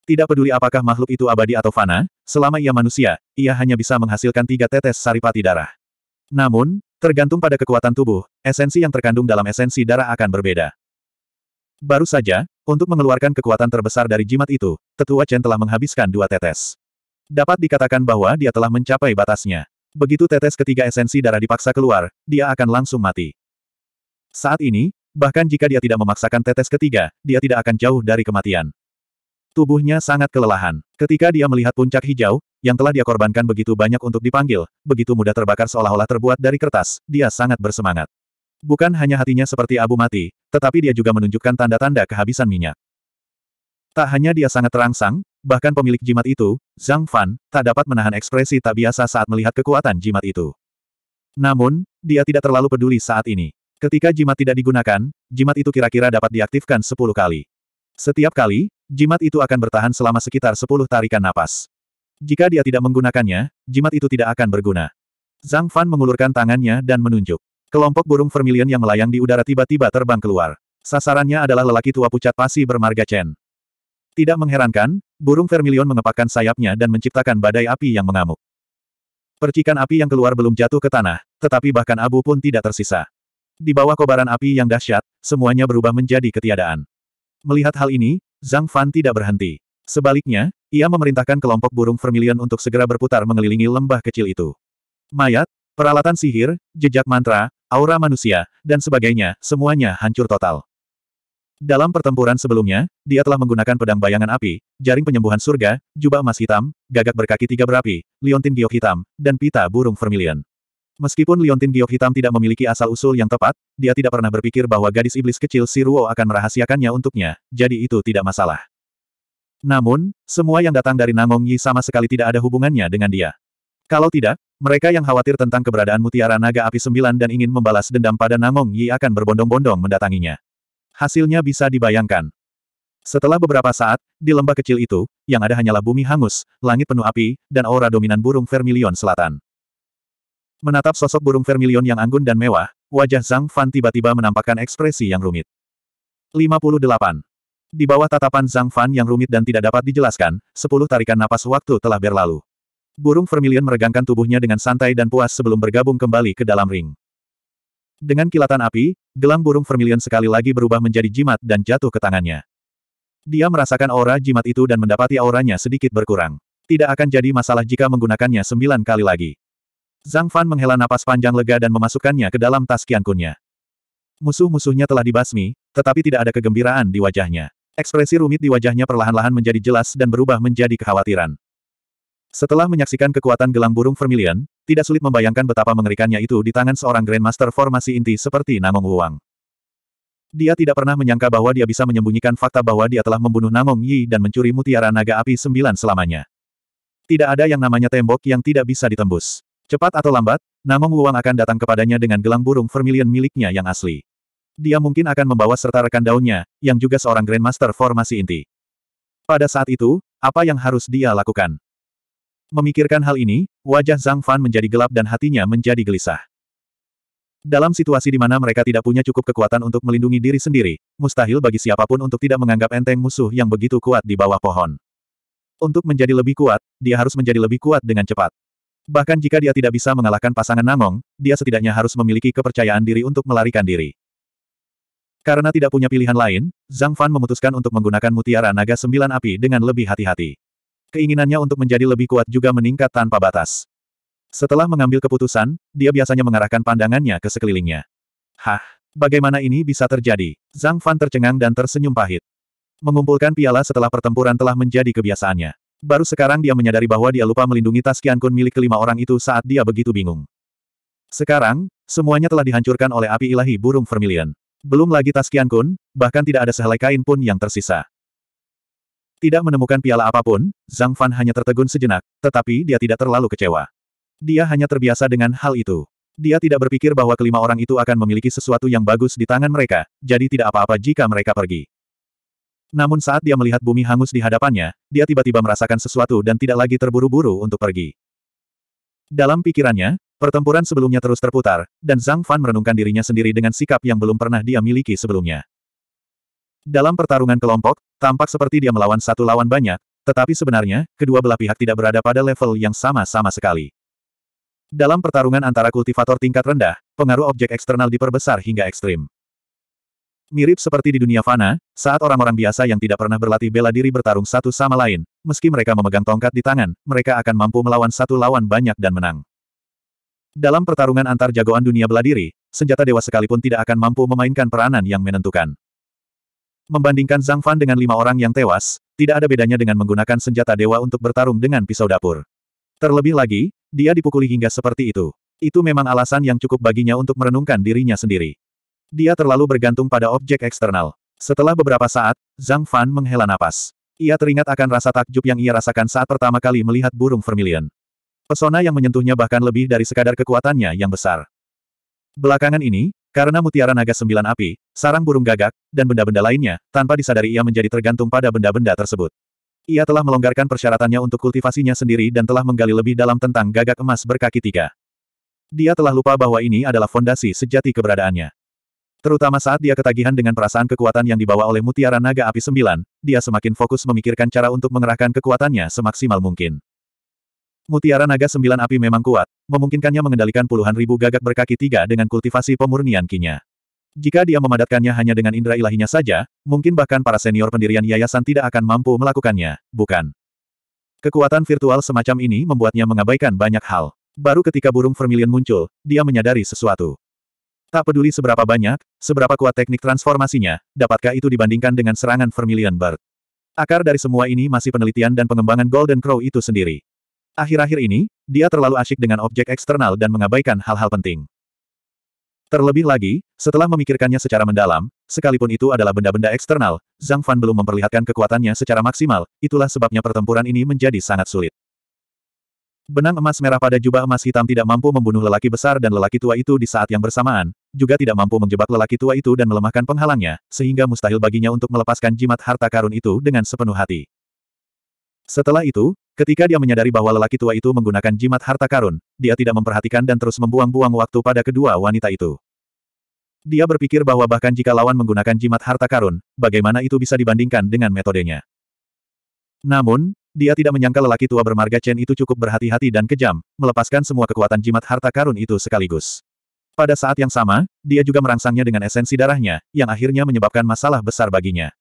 Speaker 1: Tidak peduli apakah makhluk itu abadi atau fana, selama ia manusia, ia hanya bisa menghasilkan tiga tetes saripati darah. Namun, tergantung pada kekuatan tubuh, esensi yang terkandung dalam esensi darah akan berbeda. Baru saja, untuk mengeluarkan kekuatan terbesar dari jimat itu, tetua Chen telah menghabiskan dua tetes. Dapat dikatakan bahwa dia telah mencapai batasnya. Begitu tetes ketiga esensi darah dipaksa keluar, dia akan langsung mati. Saat ini, bahkan jika dia tidak memaksakan tetes ketiga, dia tidak akan jauh dari kematian. Tubuhnya sangat kelelahan. Ketika dia melihat puncak hijau, yang telah dia korbankan begitu banyak untuk dipanggil, begitu mudah terbakar seolah-olah terbuat dari kertas, dia sangat bersemangat. Bukan hanya hatinya seperti abu mati, tetapi dia juga menunjukkan tanda-tanda kehabisan minyak. Tak hanya dia sangat terangsang, bahkan pemilik jimat itu, Zhang Fan, tak dapat menahan ekspresi tak biasa saat melihat kekuatan jimat itu. Namun, dia tidak terlalu peduli saat ini. Ketika jimat tidak digunakan, jimat itu kira-kira dapat diaktifkan 10 kali. Setiap kali, jimat itu akan bertahan selama sekitar 10 tarikan napas. Jika dia tidak menggunakannya, jimat itu tidak akan berguna. Zhang Fan mengulurkan tangannya dan menunjuk. Kelompok burung vermilion yang melayang di udara tiba-tiba terbang keluar. Sasarannya adalah lelaki tua pucat pasi bermarga Chen. Tidak mengherankan, burung vermilion mengepakkan sayapnya dan menciptakan badai api yang mengamuk. Percikan api yang keluar belum jatuh ke tanah, tetapi bahkan abu pun tidak tersisa. Di bawah kobaran api yang dahsyat, semuanya berubah menjadi ketiadaan. Melihat hal ini, Zhang Fan tidak berhenti. Sebaliknya, ia memerintahkan kelompok burung vermilion untuk segera berputar mengelilingi lembah kecil itu. Mayat, Peralatan sihir, jejak mantra, aura manusia, dan sebagainya, semuanya hancur total. Dalam pertempuran sebelumnya, dia telah menggunakan pedang bayangan api, jaring penyembuhan surga, jubah emas hitam, gagak berkaki tiga berapi, liontin giok hitam, dan pita burung vermilion. Meskipun liontin giok hitam tidak memiliki asal-usul yang tepat, dia tidak pernah berpikir bahwa gadis iblis kecil Siruo akan merahasiakannya untuknya, jadi itu tidak masalah. Namun, semua yang datang dari Nangong Yi sama sekali tidak ada hubungannya dengan dia. Kalau tidak, mereka yang khawatir tentang keberadaan mutiara naga api sembilan dan ingin membalas dendam pada Namong Yi akan berbondong-bondong mendatanginya. Hasilnya bisa dibayangkan. Setelah beberapa saat, di lembah kecil itu, yang ada hanyalah bumi hangus, langit penuh api, dan aura dominan burung vermilion selatan. Menatap sosok burung vermilion yang anggun dan mewah, wajah Zhang Fan tiba-tiba menampakkan ekspresi yang rumit. 58. Di bawah tatapan Zhang Fan yang rumit dan tidak dapat dijelaskan, sepuluh tarikan napas waktu telah berlalu. Burung vermilion meregangkan tubuhnya dengan santai dan puas sebelum bergabung kembali ke dalam ring. Dengan kilatan api, gelang burung vermilion sekali lagi berubah menjadi jimat dan jatuh ke tangannya. Dia merasakan aura jimat itu dan mendapati auranya sedikit berkurang. Tidak akan jadi masalah jika menggunakannya sembilan kali lagi. Zhang Fan menghela napas panjang lega dan memasukkannya ke dalam tas kiankunnya. Musuh-musuhnya telah dibasmi, tetapi tidak ada kegembiraan di wajahnya. Ekspresi rumit di wajahnya perlahan-lahan menjadi jelas dan berubah menjadi kekhawatiran. Setelah menyaksikan kekuatan gelang burung vermilion, tidak sulit membayangkan betapa mengerikannya itu di tangan seorang Grandmaster formasi inti seperti Namong Wuang. Dia tidak pernah menyangka bahwa dia bisa menyembunyikan fakta bahwa dia telah membunuh Namong Yi dan mencuri mutiara naga api sembilan selamanya. Tidak ada yang namanya tembok yang tidak bisa ditembus. Cepat atau lambat, Namong Wuang akan datang kepadanya dengan gelang burung vermilion miliknya yang asli. Dia mungkin akan membawa serta rekan daunnya, yang juga seorang Grandmaster formasi inti. Pada saat itu, apa yang harus dia lakukan? Memikirkan hal ini, wajah Zhang Fan menjadi gelap dan hatinya menjadi gelisah. Dalam situasi di mana mereka tidak punya cukup kekuatan untuk melindungi diri sendiri, mustahil bagi siapapun untuk tidak menganggap enteng musuh yang begitu kuat di bawah pohon. Untuk menjadi lebih kuat, dia harus menjadi lebih kuat dengan cepat. Bahkan jika dia tidak bisa mengalahkan pasangan Namong, dia setidaknya harus memiliki kepercayaan diri untuk melarikan diri. Karena tidak punya pilihan lain, Zhang Fan memutuskan untuk menggunakan mutiara naga sembilan api dengan lebih hati-hati. Keinginannya untuk menjadi lebih kuat juga meningkat tanpa batas. Setelah mengambil keputusan, dia biasanya mengarahkan pandangannya ke sekelilingnya. Hah, bagaimana ini bisa terjadi? Zhang Fan tercengang dan tersenyum pahit. Mengumpulkan piala setelah pertempuran telah menjadi kebiasaannya. Baru sekarang dia menyadari bahwa dia lupa melindungi tas Kun milik kelima orang itu saat dia begitu bingung. Sekarang, semuanya telah dihancurkan oleh api ilahi burung vermilion. Belum lagi tas Kun, bahkan tidak ada sehelai kain pun yang tersisa. Tidak menemukan piala apapun, Zhang Fan hanya tertegun sejenak, tetapi dia tidak terlalu kecewa. Dia hanya terbiasa dengan hal itu. Dia tidak berpikir bahwa kelima orang itu akan memiliki sesuatu yang bagus di tangan mereka, jadi tidak apa-apa jika mereka pergi. Namun saat dia melihat bumi hangus di hadapannya, dia tiba-tiba merasakan sesuatu dan tidak lagi terburu-buru untuk pergi. Dalam pikirannya, pertempuran sebelumnya terus terputar, dan Zhang Fan merenungkan dirinya sendiri dengan sikap yang belum pernah dia miliki sebelumnya. Dalam pertarungan kelompok, tampak seperti dia melawan satu lawan banyak, tetapi sebenarnya, kedua belah pihak tidak berada pada level yang sama-sama sekali. Dalam pertarungan antara kultivator tingkat rendah, pengaruh objek eksternal diperbesar hingga ekstrim. Mirip seperti di dunia fana, saat orang-orang biasa yang tidak pernah berlatih bela diri bertarung satu sama lain, meski mereka memegang tongkat di tangan, mereka akan mampu melawan satu lawan banyak dan menang. Dalam pertarungan antar jagoan dunia bela diri, senjata dewa sekalipun tidak akan mampu memainkan peranan yang menentukan. Membandingkan Zhang Fan dengan lima orang yang tewas, tidak ada bedanya dengan menggunakan senjata dewa untuk bertarung dengan pisau dapur. Terlebih lagi, dia dipukuli hingga seperti itu. Itu memang alasan yang cukup baginya untuk merenungkan dirinya sendiri. Dia terlalu bergantung pada objek eksternal. Setelah beberapa saat, Zhang Fan menghela napas. Ia teringat akan rasa takjub yang ia rasakan saat pertama kali melihat burung vermilion. Pesona yang menyentuhnya bahkan lebih dari sekadar kekuatannya yang besar. Belakangan ini, karena mutiara naga sembilan api, sarang burung gagak, dan benda-benda lainnya, tanpa disadari ia menjadi tergantung pada benda-benda tersebut. Ia telah melonggarkan persyaratannya untuk kultivasinya sendiri dan telah menggali lebih dalam tentang gagak emas berkaki tiga. Dia telah lupa bahwa ini adalah fondasi sejati keberadaannya. Terutama saat dia ketagihan dengan perasaan kekuatan yang dibawa oleh mutiara naga api sembilan, dia semakin fokus memikirkan cara untuk mengerahkan kekuatannya semaksimal mungkin. Mutiara naga sembilan api memang kuat, memungkinkannya mengendalikan puluhan ribu gagak berkaki tiga dengan kultivasi pemurnian kinya. Jika dia memadatkannya hanya dengan indera ilahinya saja, mungkin bahkan para senior pendirian yayasan tidak akan mampu melakukannya, bukan? Kekuatan virtual semacam ini membuatnya mengabaikan banyak hal. Baru ketika burung vermilion muncul, dia menyadari sesuatu. Tak peduli seberapa banyak, seberapa kuat teknik transformasinya, dapatkah itu dibandingkan dengan serangan vermilion bird? Akar dari semua ini masih penelitian dan pengembangan Golden Crow itu sendiri. Akhir-akhir ini, dia terlalu asyik dengan objek eksternal dan mengabaikan hal-hal penting. Terlebih lagi, setelah memikirkannya secara mendalam, sekalipun itu adalah benda-benda eksternal, Zhang Fan belum memperlihatkan kekuatannya secara maksimal, itulah sebabnya pertempuran ini menjadi sangat sulit. Benang emas merah pada jubah emas hitam tidak mampu membunuh lelaki besar dan lelaki tua itu di saat yang bersamaan, juga tidak mampu menjebak lelaki tua itu dan melemahkan penghalangnya, sehingga mustahil baginya untuk melepaskan jimat harta karun itu dengan sepenuh hati. Setelah itu, ketika dia menyadari bahwa lelaki tua itu menggunakan jimat harta karun, dia tidak memperhatikan dan terus membuang-buang waktu pada kedua wanita itu. Dia berpikir bahwa bahkan jika lawan menggunakan jimat harta karun, bagaimana itu bisa dibandingkan dengan metodenya. Namun, dia tidak menyangka lelaki tua bermarga Chen itu cukup berhati-hati dan kejam, melepaskan semua kekuatan jimat harta karun itu sekaligus. Pada saat yang sama, dia juga merangsangnya dengan esensi darahnya, yang akhirnya menyebabkan masalah besar baginya.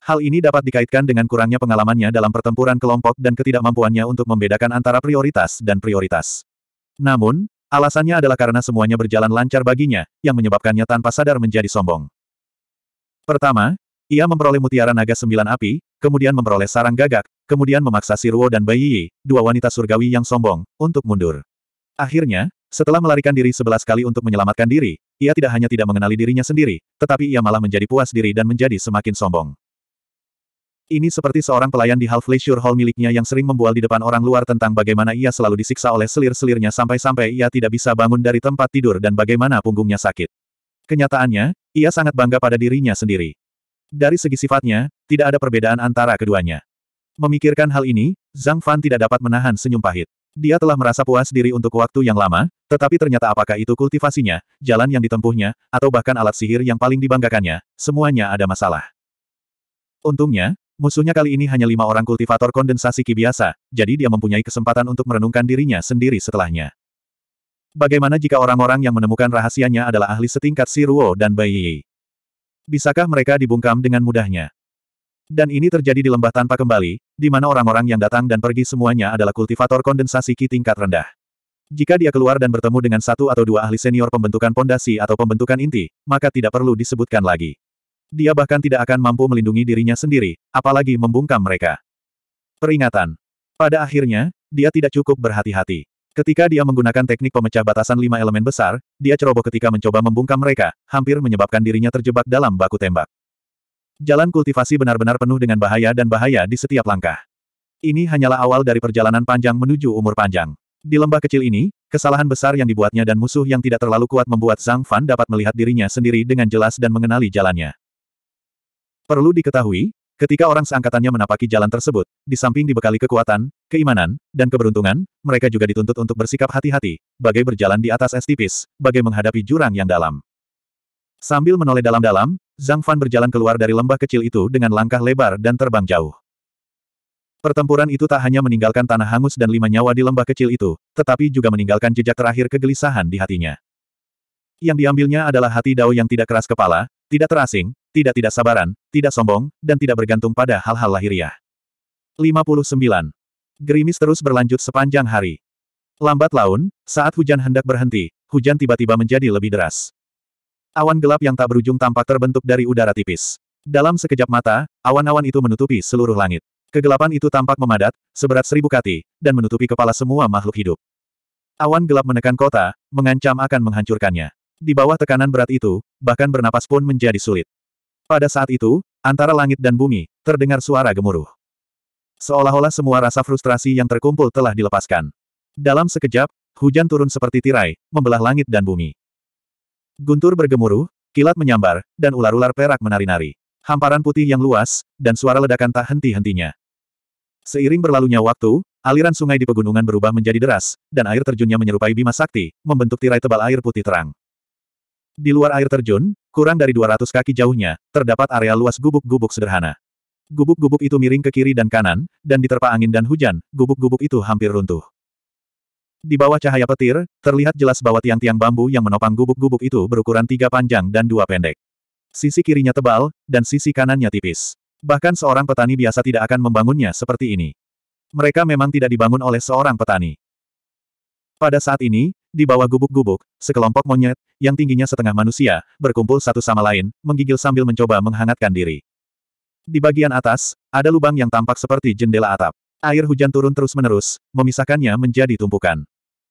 Speaker 1: Hal ini dapat dikaitkan dengan kurangnya pengalamannya dalam pertempuran kelompok dan ketidakmampuannya untuk membedakan antara prioritas dan prioritas. Namun, alasannya adalah karena semuanya berjalan lancar baginya, yang menyebabkannya tanpa sadar menjadi sombong. Pertama, ia memperoleh mutiara naga sembilan api, kemudian memperoleh sarang gagak, kemudian memaksa Sirwo dan Bayi Yi, dua wanita surgawi yang sombong, untuk mundur. Akhirnya, setelah melarikan diri sebelas kali untuk menyelamatkan diri, ia tidak hanya tidak mengenali dirinya sendiri, tetapi ia malah menjadi puas diri dan menjadi semakin sombong. Ini seperti seorang pelayan di Half Leisure Hall miliknya yang sering membual di depan orang luar tentang bagaimana ia selalu disiksa oleh selir-selirnya sampai-sampai ia tidak bisa bangun dari tempat tidur dan bagaimana punggungnya sakit. Kenyataannya, ia sangat bangga pada dirinya sendiri. Dari segi sifatnya, tidak ada perbedaan antara keduanya. Memikirkan hal ini, Zhang Fan tidak dapat menahan senyum pahit. Dia telah merasa puas diri untuk waktu yang lama, tetapi ternyata apakah itu kultivasinya, jalan yang ditempuhnya, atau bahkan alat sihir yang paling dibanggakannya, semuanya ada masalah. Untungnya, Musuhnya kali ini hanya lima orang kultivator kondensasi ki biasa, jadi dia mempunyai kesempatan untuk merenungkan dirinya sendiri setelahnya. Bagaimana jika orang-orang yang menemukan rahasianya adalah ahli setingkat si Ruo dan Bai Yi? Bisakah mereka dibungkam dengan mudahnya? Dan ini terjadi di lembah tanpa kembali, di mana orang-orang yang datang dan pergi semuanya adalah kultivator kondensasi ki tingkat rendah. Jika dia keluar dan bertemu dengan satu atau dua ahli senior pembentukan pondasi atau pembentukan inti, maka tidak perlu disebutkan lagi. Dia bahkan tidak akan mampu melindungi dirinya sendiri, apalagi membungkam mereka. Peringatan. Pada akhirnya, dia tidak cukup berhati-hati. Ketika dia menggunakan teknik pemecah batasan lima elemen besar, dia ceroboh ketika mencoba membungkam mereka, hampir menyebabkan dirinya terjebak dalam baku tembak. Jalan kultivasi benar-benar penuh dengan bahaya dan bahaya di setiap langkah. Ini hanyalah awal dari perjalanan panjang menuju umur panjang. Di lembah kecil ini, kesalahan besar yang dibuatnya dan musuh yang tidak terlalu kuat membuat Zhang Fan dapat melihat dirinya sendiri dengan jelas dan mengenali jalannya. Perlu diketahui, ketika orang seangkatannya menapaki jalan tersebut, di samping dibekali kekuatan, keimanan, dan keberuntungan, mereka juga dituntut untuk bersikap hati-hati, bagai berjalan di atas es tipis, bagai menghadapi jurang yang dalam. Sambil menoleh dalam-dalam, Zhang Fan berjalan keluar dari lembah kecil itu dengan langkah lebar dan terbang jauh. Pertempuran itu tak hanya meninggalkan tanah hangus dan lima nyawa di lembah kecil itu, tetapi juga meninggalkan jejak terakhir kegelisahan di hatinya. Yang diambilnya adalah hati Dao yang tidak keras kepala, tidak terasing, tidak tidak sabaran, tidak sombong, dan tidak bergantung pada hal-hal lahiriah. 59. Gerimis terus berlanjut sepanjang hari. Lambat laun, saat hujan hendak berhenti, hujan tiba-tiba menjadi lebih deras. Awan gelap yang tak berujung tampak terbentuk dari udara tipis. Dalam sekejap mata, awan-awan itu menutupi seluruh langit. Kegelapan itu tampak memadat, seberat seribu kati, dan menutupi kepala semua makhluk hidup. Awan gelap menekan kota, mengancam akan menghancurkannya. Di bawah tekanan berat itu, bahkan bernapas pun menjadi sulit. Pada saat itu, antara langit dan bumi, terdengar suara gemuruh. Seolah-olah semua rasa frustrasi yang terkumpul telah dilepaskan. Dalam sekejap, hujan turun seperti tirai, membelah langit dan bumi. Guntur bergemuruh, kilat menyambar, dan ular-ular perak menari-nari. Hamparan putih yang luas, dan suara ledakan tak henti-hentinya. Seiring berlalunya waktu, aliran sungai di pegunungan berubah menjadi deras, dan air terjunnya menyerupai bima sakti, membentuk tirai tebal air putih terang. Di luar air terjun, kurang dari 200 kaki jauhnya, terdapat area luas gubuk-gubuk sederhana. Gubuk-gubuk itu miring ke kiri dan kanan, dan diterpa angin dan hujan, gubuk-gubuk itu hampir runtuh. Di bawah cahaya petir, terlihat jelas bahwa tiang-tiang bambu yang menopang gubuk-gubuk itu berukuran tiga panjang dan dua pendek. Sisi kirinya tebal, dan sisi kanannya tipis. Bahkan seorang petani biasa tidak akan membangunnya seperti ini. Mereka memang tidak dibangun oleh seorang petani. Pada saat ini, di bawah gubuk-gubuk, sekelompok monyet, yang tingginya setengah manusia, berkumpul satu sama lain, menggigil sambil mencoba menghangatkan diri. Di bagian atas, ada lubang yang tampak seperti jendela atap. Air hujan turun terus-menerus, memisahkannya menjadi tumpukan.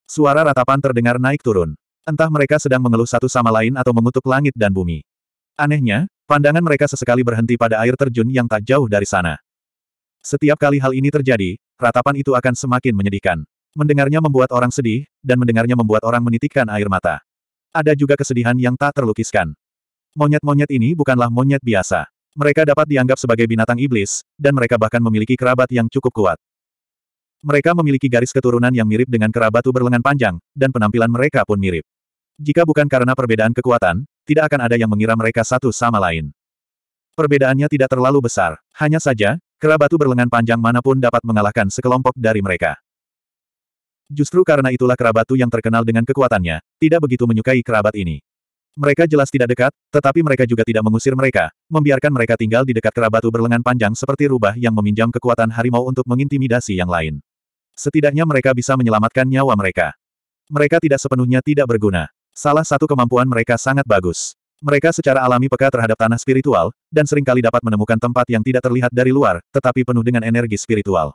Speaker 1: Suara ratapan terdengar naik turun. Entah mereka sedang mengeluh satu sama lain atau mengutuk langit dan bumi. Anehnya, pandangan mereka sesekali berhenti pada air terjun yang tak jauh dari sana. Setiap kali hal ini terjadi, ratapan itu akan semakin menyedihkan. Mendengarnya membuat orang sedih, dan mendengarnya membuat orang menitikkan air mata. Ada juga kesedihan yang tak terlukiskan. Monyet-monyet ini bukanlah monyet biasa. Mereka dapat dianggap sebagai binatang iblis, dan mereka bahkan memiliki kerabat yang cukup kuat. Mereka memiliki garis keturunan yang mirip dengan kerabatu berlengan panjang, dan penampilan mereka pun mirip. Jika bukan karena perbedaan kekuatan, tidak akan ada yang mengira mereka satu sama lain. Perbedaannya tidak terlalu besar, hanya saja, kerabatu berlengan panjang manapun dapat mengalahkan sekelompok dari mereka. Justru karena itulah kerabatu yang terkenal dengan kekuatannya, tidak begitu menyukai kerabat ini. Mereka jelas tidak dekat, tetapi mereka juga tidak mengusir mereka, membiarkan mereka tinggal di dekat kerabatu berlengan panjang seperti rubah yang meminjam kekuatan harimau untuk mengintimidasi yang lain. Setidaknya mereka bisa menyelamatkan nyawa mereka. Mereka tidak sepenuhnya tidak berguna. Salah satu kemampuan mereka sangat bagus. Mereka secara alami peka terhadap tanah spiritual, dan seringkali dapat menemukan tempat yang tidak terlihat dari luar, tetapi penuh dengan energi spiritual.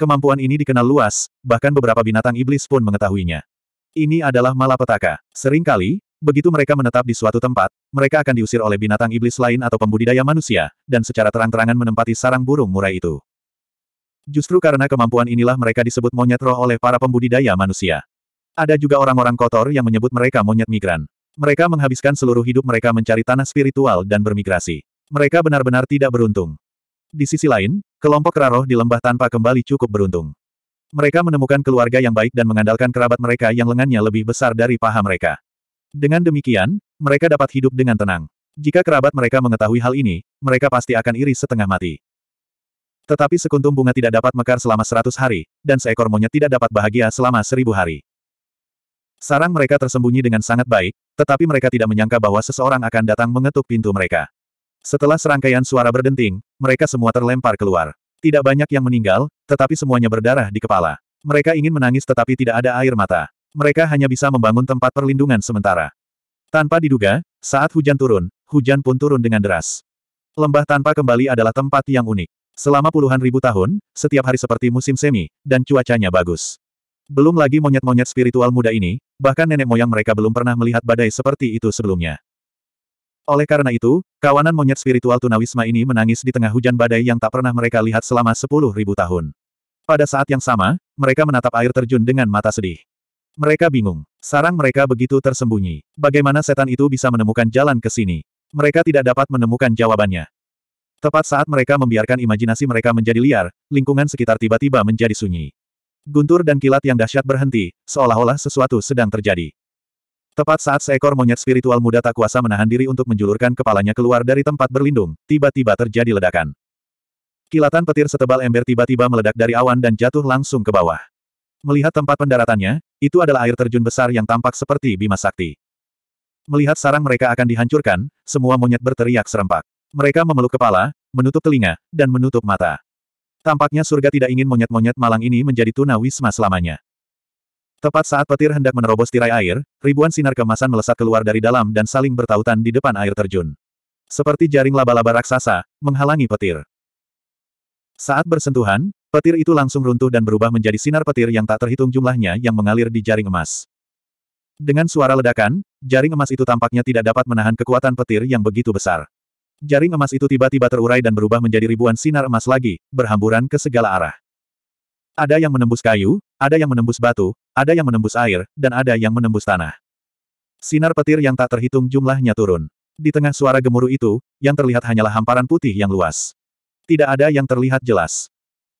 Speaker 1: Kemampuan ini dikenal luas, bahkan beberapa binatang iblis pun mengetahuinya. Ini adalah malapetaka. Seringkali, begitu mereka menetap di suatu tempat, mereka akan diusir oleh binatang iblis lain atau pembudidaya manusia, dan secara terang-terangan menempati sarang burung murai itu. Justru karena kemampuan inilah mereka disebut monyet roh oleh para pembudidaya manusia. Ada juga orang-orang kotor yang menyebut mereka monyet migran. Mereka menghabiskan seluruh hidup mereka mencari tanah spiritual dan bermigrasi. Mereka benar-benar tidak beruntung. Di sisi lain, Kelompok Raroh di lembah tanpa kembali cukup beruntung. Mereka menemukan keluarga yang baik dan mengandalkan kerabat mereka yang lengannya lebih besar dari paha mereka. Dengan demikian, mereka dapat hidup dengan tenang. Jika kerabat mereka mengetahui hal ini, mereka pasti akan iri setengah mati. Tetapi sekuntum bunga tidak dapat mekar selama seratus hari, dan seekor monyet tidak dapat bahagia selama seribu hari. Sarang mereka tersembunyi dengan sangat baik, tetapi mereka tidak menyangka bahwa seseorang akan datang mengetuk pintu mereka. Setelah serangkaian suara berdenting, mereka semua terlempar keluar. Tidak banyak yang meninggal, tetapi semuanya berdarah di kepala. Mereka ingin menangis tetapi tidak ada air mata. Mereka hanya bisa membangun tempat perlindungan sementara. Tanpa diduga, saat hujan turun, hujan pun turun dengan deras. Lembah tanpa kembali adalah tempat yang unik. Selama puluhan ribu tahun, setiap hari seperti musim semi, dan cuacanya bagus. Belum lagi monyet-monyet spiritual muda ini, bahkan nenek moyang mereka belum pernah melihat badai seperti itu sebelumnya. Oleh karena itu, kawanan monyet spiritual tunawisma ini menangis di tengah hujan badai yang tak pernah mereka lihat selama sepuluh ribu tahun. Pada saat yang sama, mereka menatap air terjun dengan mata sedih. Mereka bingung. Sarang mereka begitu tersembunyi. Bagaimana setan itu bisa menemukan jalan ke sini? Mereka tidak dapat menemukan jawabannya. Tepat saat mereka membiarkan imajinasi mereka menjadi liar, lingkungan sekitar tiba-tiba menjadi sunyi. Guntur dan kilat yang dahsyat berhenti, seolah-olah sesuatu sedang terjadi. Tepat saat seekor monyet spiritual muda tak kuasa menahan diri untuk menjulurkan kepalanya keluar dari tempat berlindung, tiba-tiba terjadi ledakan. Kilatan petir setebal ember tiba-tiba meledak dari awan dan jatuh langsung ke bawah. Melihat tempat pendaratannya, itu adalah air terjun besar yang tampak seperti Bima Sakti. Melihat sarang mereka akan dihancurkan, semua monyet berteriak serempak. Mereka memeluk kepala, menutup telinga, dan menutup mata. Tampaknya surga tidak ingin monyet-monyet malang ini menjadi tuna wisma selamanya. Tepat saat petir hendak menerobos tirai air, ribuan sinar kemasan melesat keluar dari dalam dan saling bertautan di depan air terjun. Seperti jaring laba-laba raksasa, menghalangi petir. Saat bersentuhan, petir itu langsung runtuh dan berubah menjadi sinar petir yang tak terhitung jumlahnya yang mengalir di jaring emas. Dengan suara ledakan, jaring emas itu tampaknya tidak dapat menahan kekuatan petir yang begitu besar. Jaring emas itu tiba-tiba terurai dan berubah menjadi ribuan sinar emas lagi, berhamburan ke segala arah. Ada yang menembus kayu, ada yang menembus batu, ada yang menembus air, dan ada yang menembus tanah. Sinar petir yang tak terhitung jumlahnya turun. Di tengah suara gemuruh itu, yang terlihat hanyalah hamparan putih yang luas. Tidak ada yang terlihat jelas.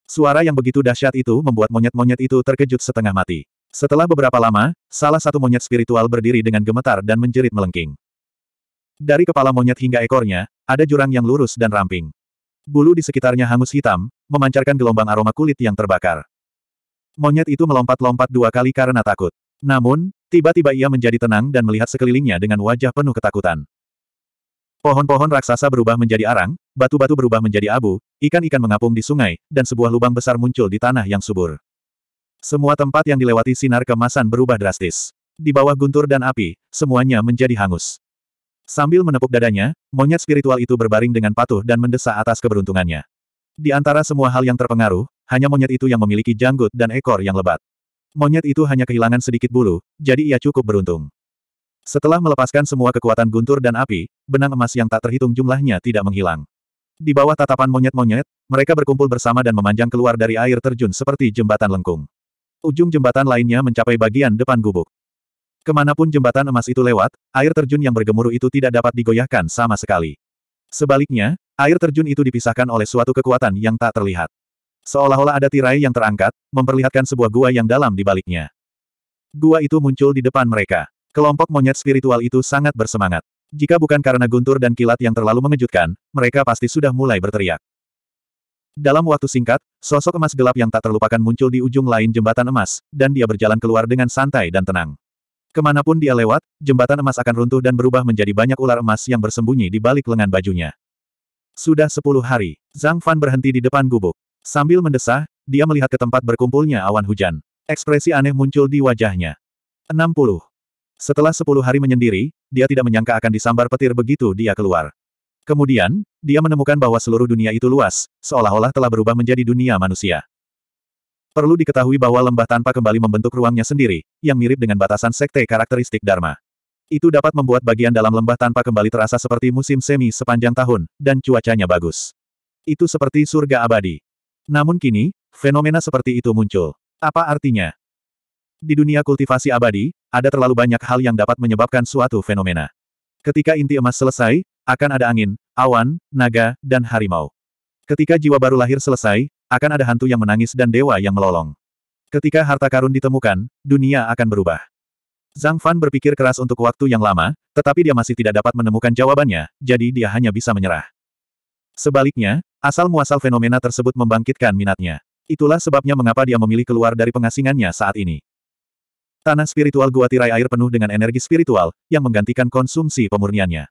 Speaker 1: Suara yang begitu dahsyat itu membuat monyet-monyet itu terkejut setengah mati. Setelah beberapa lama, salah satu monyet spiritual berdiri dengan gemetar dan menjerit melengking. Dari kepala monyet hingga ekornya, ada jurang yang lurus dan ramping. Bulu di sekitarnya hangus hitam, memancarkan gelombang aroma kulit yang terbakar. Monyet itu melompat-lompat dua kali karena takut. Namun, tiba-tiba ia menjadi tenang dan melihat sekelilingnya dengan wajah penuh ketakutan. Pohon-pohon raksasa berubah menjadi arang, batu-batu berubah menjadi abu, ikan-ikan mengapung di sungai, dan sebuah lubang besar muncul di tanah yang subur. Semua tempat yang dilewati sinar kemasan berubah drastis. Di bawah guntur dan api, semuanya menjadi hangus. Sambil menepuk dadanya, monyet spiritual itu berbaring dengan patuh dan mendesak atas keberuntungannya. Di antara semua hal yang terpengaruh, hanya monyet itu yang memiliki janggut dan ekor yang lebat. Monyet itu hanya kehilangan sedikit bulu, jadi ia cukup beruntung. Setelah melepaskan semua kekuatan guntur dan api, benang emas yang tak terhitung jumlahnya tidak menghilang. Di bawah tatapan monyet-monyet, mereka berkumpul bersama dan memanjang keluar dari air terjun seperti jembatan lengkung. Ujung jembatan lainnya mencapai bagian depan gubuk. Kemanapun jembatan emas itu lewat, air terjun yang bergemuruh itu tidak dapat digoyahkan sama sekali. Sebaliknya, air terjun itu dipisahkan oleh suatu kekuatan yang tak terlihat. Seolah-olah ada tirai yang terangkat, memperlihatkan sebuah gua yang dalam di baliknya. Gua itu muncul di depan mereka. Kelompok monyet spiritual itu sangat bersemangat. Jika bukan karena guntur dan kilat yang terlalu mengejutkan, mereka pasti sudah mulai berteriak. Dalam waktu singkat, sosok emas gelap yang tak terlupakan muncul di ujung lain jembatan emas, dan dia berjalan keluar dengan santai dan tenang. Kemanapun dia lewat, jembatan emas akan runtuh dan berubah menjadi banyak ular emas yang bersembunyi di balik lengan bajunya. Sudah sepuluh hari, Zhang Fan berhenti di depan gubuk. Sambil mendesah, dia melihat ke tempat berkumpulnya awan hujan. Ekspresi aneh muncul di wajahnya. 60. Setelah 10 hari menyendiri, dia tidak menyangka akan disambar petir begitu dia keluar. Kemudian, dia menemukan bahwa seluruh dunia itu luas, seolah-olah telah berubah menjadi dunia manusia. Perlu diketahui bahwa lembah tanpa kembali membentuk ruangnya sendiri, yang mirip dengan batasan sekte karakteristik Dharma. Itu dapat membuat bagian dalam lembah tanpa kembali terasa seperti musim semi sepanjang tahun, dan cuacanya bagus. Itu seperti surga abadi. Namun kini, fenomena seperti itu muncul. Apa artinya? Di dunia kultivasi abadi, ada terlalu banyak hal yang dapat menyebabkan suatu fenomena. Ketika inti emas selesai, akan ada angin, awan, naga, dan harimau. Ketika jiwa baru lahir selesai, akan ada hantu yang menangis dan dewa yang melolong. Ketika harta karun ditemukan, dunia akan berubah. Zhang Fan berpikir keras untuk waktu yang lama, tetapi dia masih tidak dapat menemukan jawabannya, jadi dia hanya bisa menyerah. Sebaliknya, Asal-muasal fenomena tersebut membangkitkan minatnya. Itulah sebabnya mengapa dia memilih keluar dari pengasingannya saat ini. Tanah spiritual gua tirai air penuh dengan energi spiritual, yang menggantikan konsumsi pemurniannya.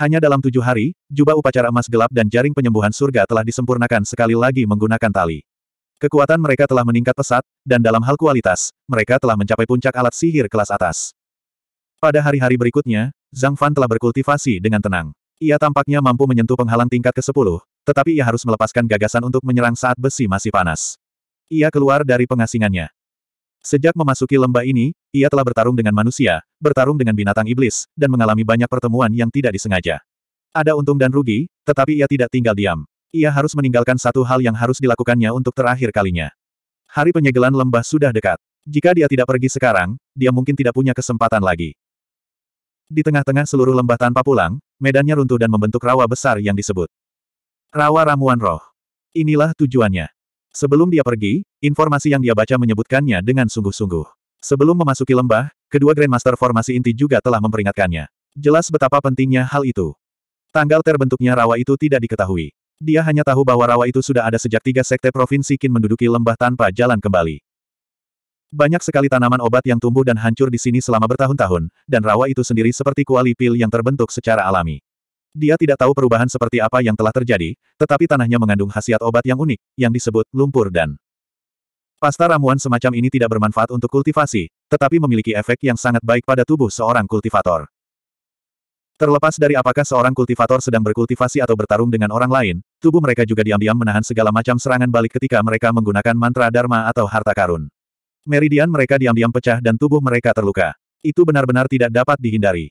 Speaker 1: Hanya dalam tujuh hari, jubah upacara emas gelap dan jaring penyembuhan surga telah disempurnakan sekali lagi menggunakan tali. Kekuatan mereka telah meningkat pesat, dan dalam hal kualitas, mereka telah mencapai puncak alat sihir kelas atas. Pada hari-hari berikutnya, Zhang Fan telah berkultivasi dengan tenang. Ia tampaknya mampu menyentuh penghalang tingkat ke-10, tetapi ia harus melepaskan gagasan untuk menyerang saat besi masih panas. Ia keluar dari pengasingannya. Sejak memasuki lembah ini, ia telah bertarung dengan manusia, bertarung dengan binatang iblis, dan mengalami banyak pertemuan yang tidak disengaja. Ada untung dan rugi, tetapi ia tidak tinggal diam. Ia harus meninggalkan satu hal yang harus dilakukannya untuk terakhir kalinya. Hari penyegelan lembah sudah dekat. Jika dia tidak pergi sekarang, dia mungkin tidak punya kesempatan lagi. Di tengah-tengah seluruh lembah tanpa pulang, medannya runtuh dan membentuk rawa besar yang disebut Rawa ramuan roh. Inilah tujuannya. Sebelum dia pergi, informasi yang dia baca menyebutkannya dengan sungguh-sungguh. Sebelum memasuki lembah, kedua Grandmaster formasi inti juga telah memperingatkannya. Jelas betapa pentingnya hal itu. Tanggal terbentuknya rawa itu tidak diketahui. Dia hanya tahu bahwa rawa itu sudah ada sejak tiga sekte provinsi kin menduduki lembah tanpa jalan kembali. Banyak sekali tanaman obat yang tumbuh dan hancur di sini selama bertahun-tahun, dan rawa itu sendiri seperti kuali pil yang terbentuk secara alami. Dia tidak tahu perubahan seperti apa yang telah terjadi, tetapi tanahnya mengandung khasiat obat yang unik, yang disebut lumpur dan pasta ramuan semacam ini tidak bermanfaat untuk kultivasi, tetapi memiliki efek yang sangat baik pada tubuh seorang kultivator. Terlepas dari apakah seorang kultivator sedang berkultivasi atau bertarung dengan orang lain, tubuh mereka juga diam-diam menahan segala macam serangan balik ketika mereka menggunakan mantra dharma atau harta karun. Meridian mereka diam-diam pecah dan tubuh mereka terluka. Itu benar-benar tidak dapat dihindari.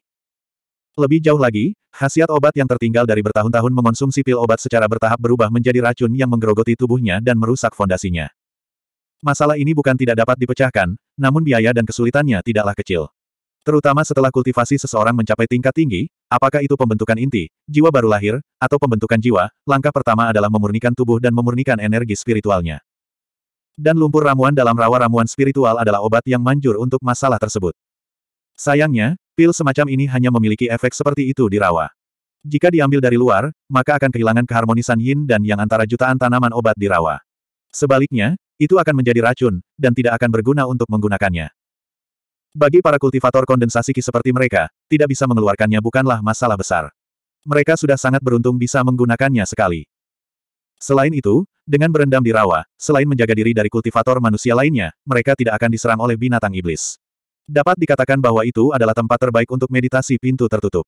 Speaker 1: Lebih jauh lagi, khasiat obat yang tertinggal dari bertahun-tahun mengonsumsi pil obat secara bertahap berubah menjadi racun yang menggerogoti tubuhnya dan merusak fondasinya. Masalah ini bukan tidak dapat dipecahkan, namun biaya dan kesulitannya tidaklah kecil. Terutama setelah kultivasi seseorang mencapai tingkat tinggi, apakah itu pembentukan inti, jiwa baru lahir, atau pembentukan jiwa, langkah pertama adalah memurnikan tubuh dan memurnikan energi spiritualnya. Dan lumpur ramuan dalam rawa ramuan spiritual adalah obat yang manjur untuk masalah tersebut. Sayangnya, Pil semacam ini hanya memiliki efek seperti itu di rawa. Jika diambil dari luar, maka akan kehilangan keharmonisan yin dan yang antara jutaan tanaman obat di rawa. Sebaliknya, itu akan menjadi racun, dan tidak akan berguna untuk menggunakannya. Bagi para kultivator kondensasi ki seperti mereka, tidak bisa mengeluarkannya bukanlah masalah besar. Mereka sudah sangat beruntung bisa menggunakannya sekali. Selain itu, dengan berendam di rawa, selain menjaga diri dari kultivator manusia lainnya, mereka tidak akan diserang oleh binatang iblis. Dapat dikatakan bahwa itu adalah tempat terbaik untuk meditasi pintu tertutup.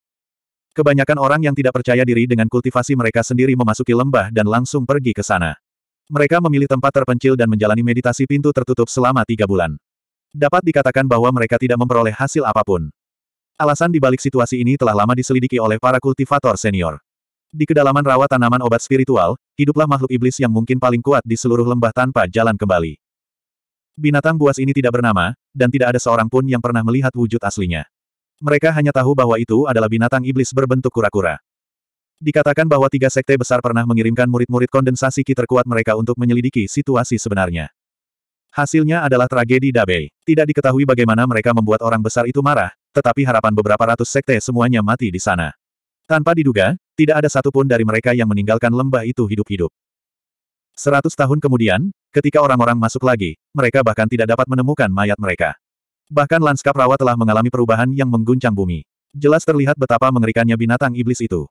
Speaker 1: Kebanyakan orang yang tidak percaya diri dengan kultivasi mereka sendiri memasuki lembah dan langsung pergi ke sana. Mereka memilih tempat terpencil dan menjalani meditasi pintu tertutup selama tiga bulan. Dapat dikatakan bahwa mereka tidak memperoleh hasil apapun. Alasan dibalik situasi ini telah lama diselidiki oleh para kultivator senior. Di kedalaman rawa tanaman obat spiritual, hiduplah makhluk iblis yang mungkin paling kuat di seluruh lembah tanpa jalan kembali. Binatang buas ini tidak bernama, dan tidak ada seorang pun yang pernah melihat wujud aslinya. Mereka hanya tahu bahwa itu adalah binatang iblis berbentuk kura-kura. Dikatakan bahwa tiga sekte besar pernah mengirimkan murid-murid kondensasi ki terkuat mereka untuk menyelidiki situasi sebenarnya. Hasilnya adalah tragedi Dabei. Tidak diketahui bagaimana mereka membuat orang besar itu marah, tetapi harapan beberapa ratus sekte semuanya mati di sana. Tanpa diduga, tidak ada satupun dari mereka yang meninggalkan lembah itu hidup-hidup. Seratus tahun kemudian, ketika orang-orang masuk lagi, mereka bahkan tidak dapat menemukan mayat mereka. Bahkan lanskap rawa telah mengalami perubahan yang mengguncang bumi. Jelas terlihat betapa mengerikannya binatang iblis itu.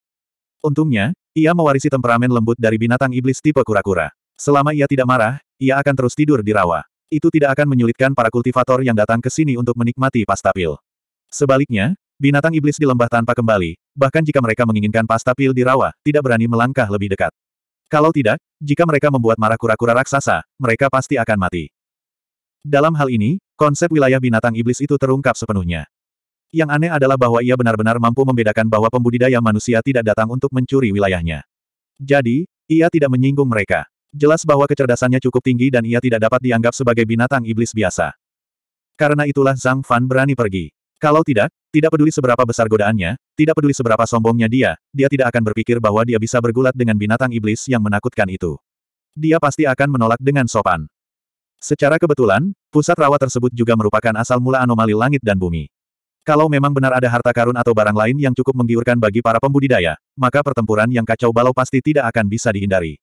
Speaker 1: Untungnya, ia mewarisi temperamen lembut dari binatang iblis tipe kura-kura. Selama ia tidak marah, ia akan terus tidur di rawa. Itu tidak akan menyulitkan para kultivator yang datang ke sini untuk menikmati pasta pil. Sebaliknya, binatang iblis di lembah tanpa kembali, bahkan jika mereka menginginkan pasta pil di rawa, tidak berani melangkah lebih dekat. Kalau tidak, jika mereka membuat marah kura-kura raksasa, mereka pasti akan mati. Dalam hal ini, konsep wilayah binatang iblis itu terungkap sepenuhnya. Yang aneh adalah bahwa ia benar-benar mampu membedakan bahwa pembudidaya manusia tidak datang untuk mencuri wilayahnya. Jadi, ia tidak menyinggung mereka. Jelas bahwa kecerdasannya cukup tinggi dan ia tidak dapat dianggap sebagai binatang iblis biasa. Karena itulah Zhang Fan berani pergi. Kalau tidak, tidak peduli seberapa besar godaannya, tidak peduli seberapa sombongnya dia, dia tidak akan berpikir bahwa dia bisa bergulat dengan binatang iblis yang menakutkan itu. Dia pasti akan menolak dengan sopan. Secara kebetulan, pusat rawa tersebut juga merupakan asal mula anomali langit dan bumi. Kalau memang benar ada harta karun atau barang lain yang cukup menggiurkan bagi para pembudidaya, maka pertempuran yang kacau balau pasti tidak akan bisa dihindari.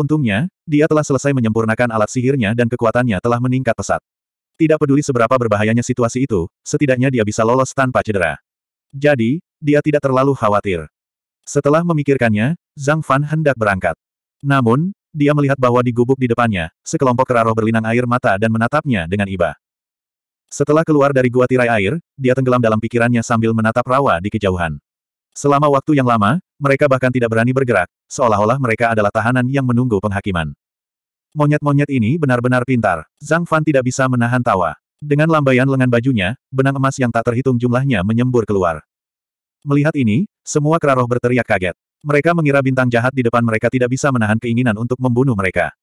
Speaker 1: Untungnya, dia telah selesai menyempurnakan alat sihirnya dan kekuatannya telah meningkat pesat. Tidak peduli seberapa berbahayanya situasi itu, setidaknya dia bisa lolos tanpa cedera. Jadi, dia tidak terlalu khawatir. Setelah memikirkannya, Zhang Fan hendak berangkat. Namun, dia melihat bahwa di gubuk di depannya, sekelompok keraro berlinang air mata dan menatapnya dengan iba. Setelah keluar dari gua tirai air, dia tenggelam dalam pikirannya sambil menatap rawa di kejauhan. Selama waktu yang lama, mereka bahkan tidak berani bergerak, seolah-olah mereka adalah tahanan yang menunggu penghakiman. Monyet-monyet ini benar-benar pintar. Zhang Fan tidak bisa menahan tawa. Dengan lambaian lengan bajunya, benang emas yang tak terhitung jumlahnya menyembur keluar. Melihat ini, semua keraroh berteriak kaget. Mereka mengira bintang jahat di depan mereka tidak bisa menahan keinginan untuk membunuh mereka.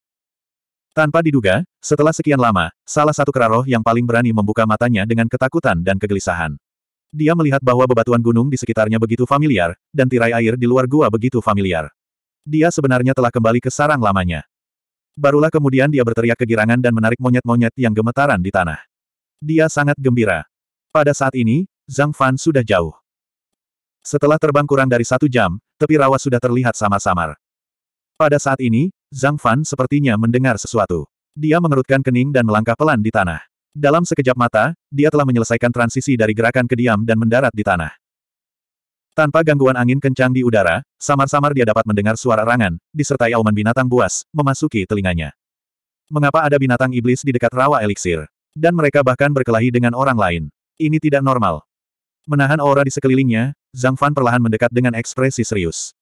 Speaker 1: Tanpa diduga, setelah sekian lama, salah satu keraroh yang paling berani membuka matanya dengan ketakutan dan kegelisahan. Dia melihat bahwa bebatuan gunung di sekitarnya begitu familiar, dan tirai air di luar gua begitu familiar. Dia sebenarnya telah kembali ke sarang lamanya. Barulah kemudian dia berteriak kegirangan dan menarik monyet-monyet yang gemetaran di tanah. Dia sangat gembira. Pada saat ini, Zhang Fan sudah jauh. Setelah terbang kurang dari satu jam, tepi rawa sudah terlihat samar-samar. Pada saat ini, Zhang Fan sepertinya mendengar sesuatu. Dia mengerutkan kening dan melangkah pelan di tanah. Dalam sekejap mata, dia telah menyelesaikan transisi dari gerakan kediam dan mendarat di tanah. Tanpa gangguan angin kencang di udara, samar-samar dia dapat mendengar suara rangan, disertai auman binatang buas, memasuki telinganya. Mengapa ada binatang iblis di dekat rawa eliksir? Dan mereka bahkan berkelahi dengan orang lain. Ini tidak normal. Menahan aura di sekelilingnya, Zhang Fan perlahan mendekat dengan ekspresi serius.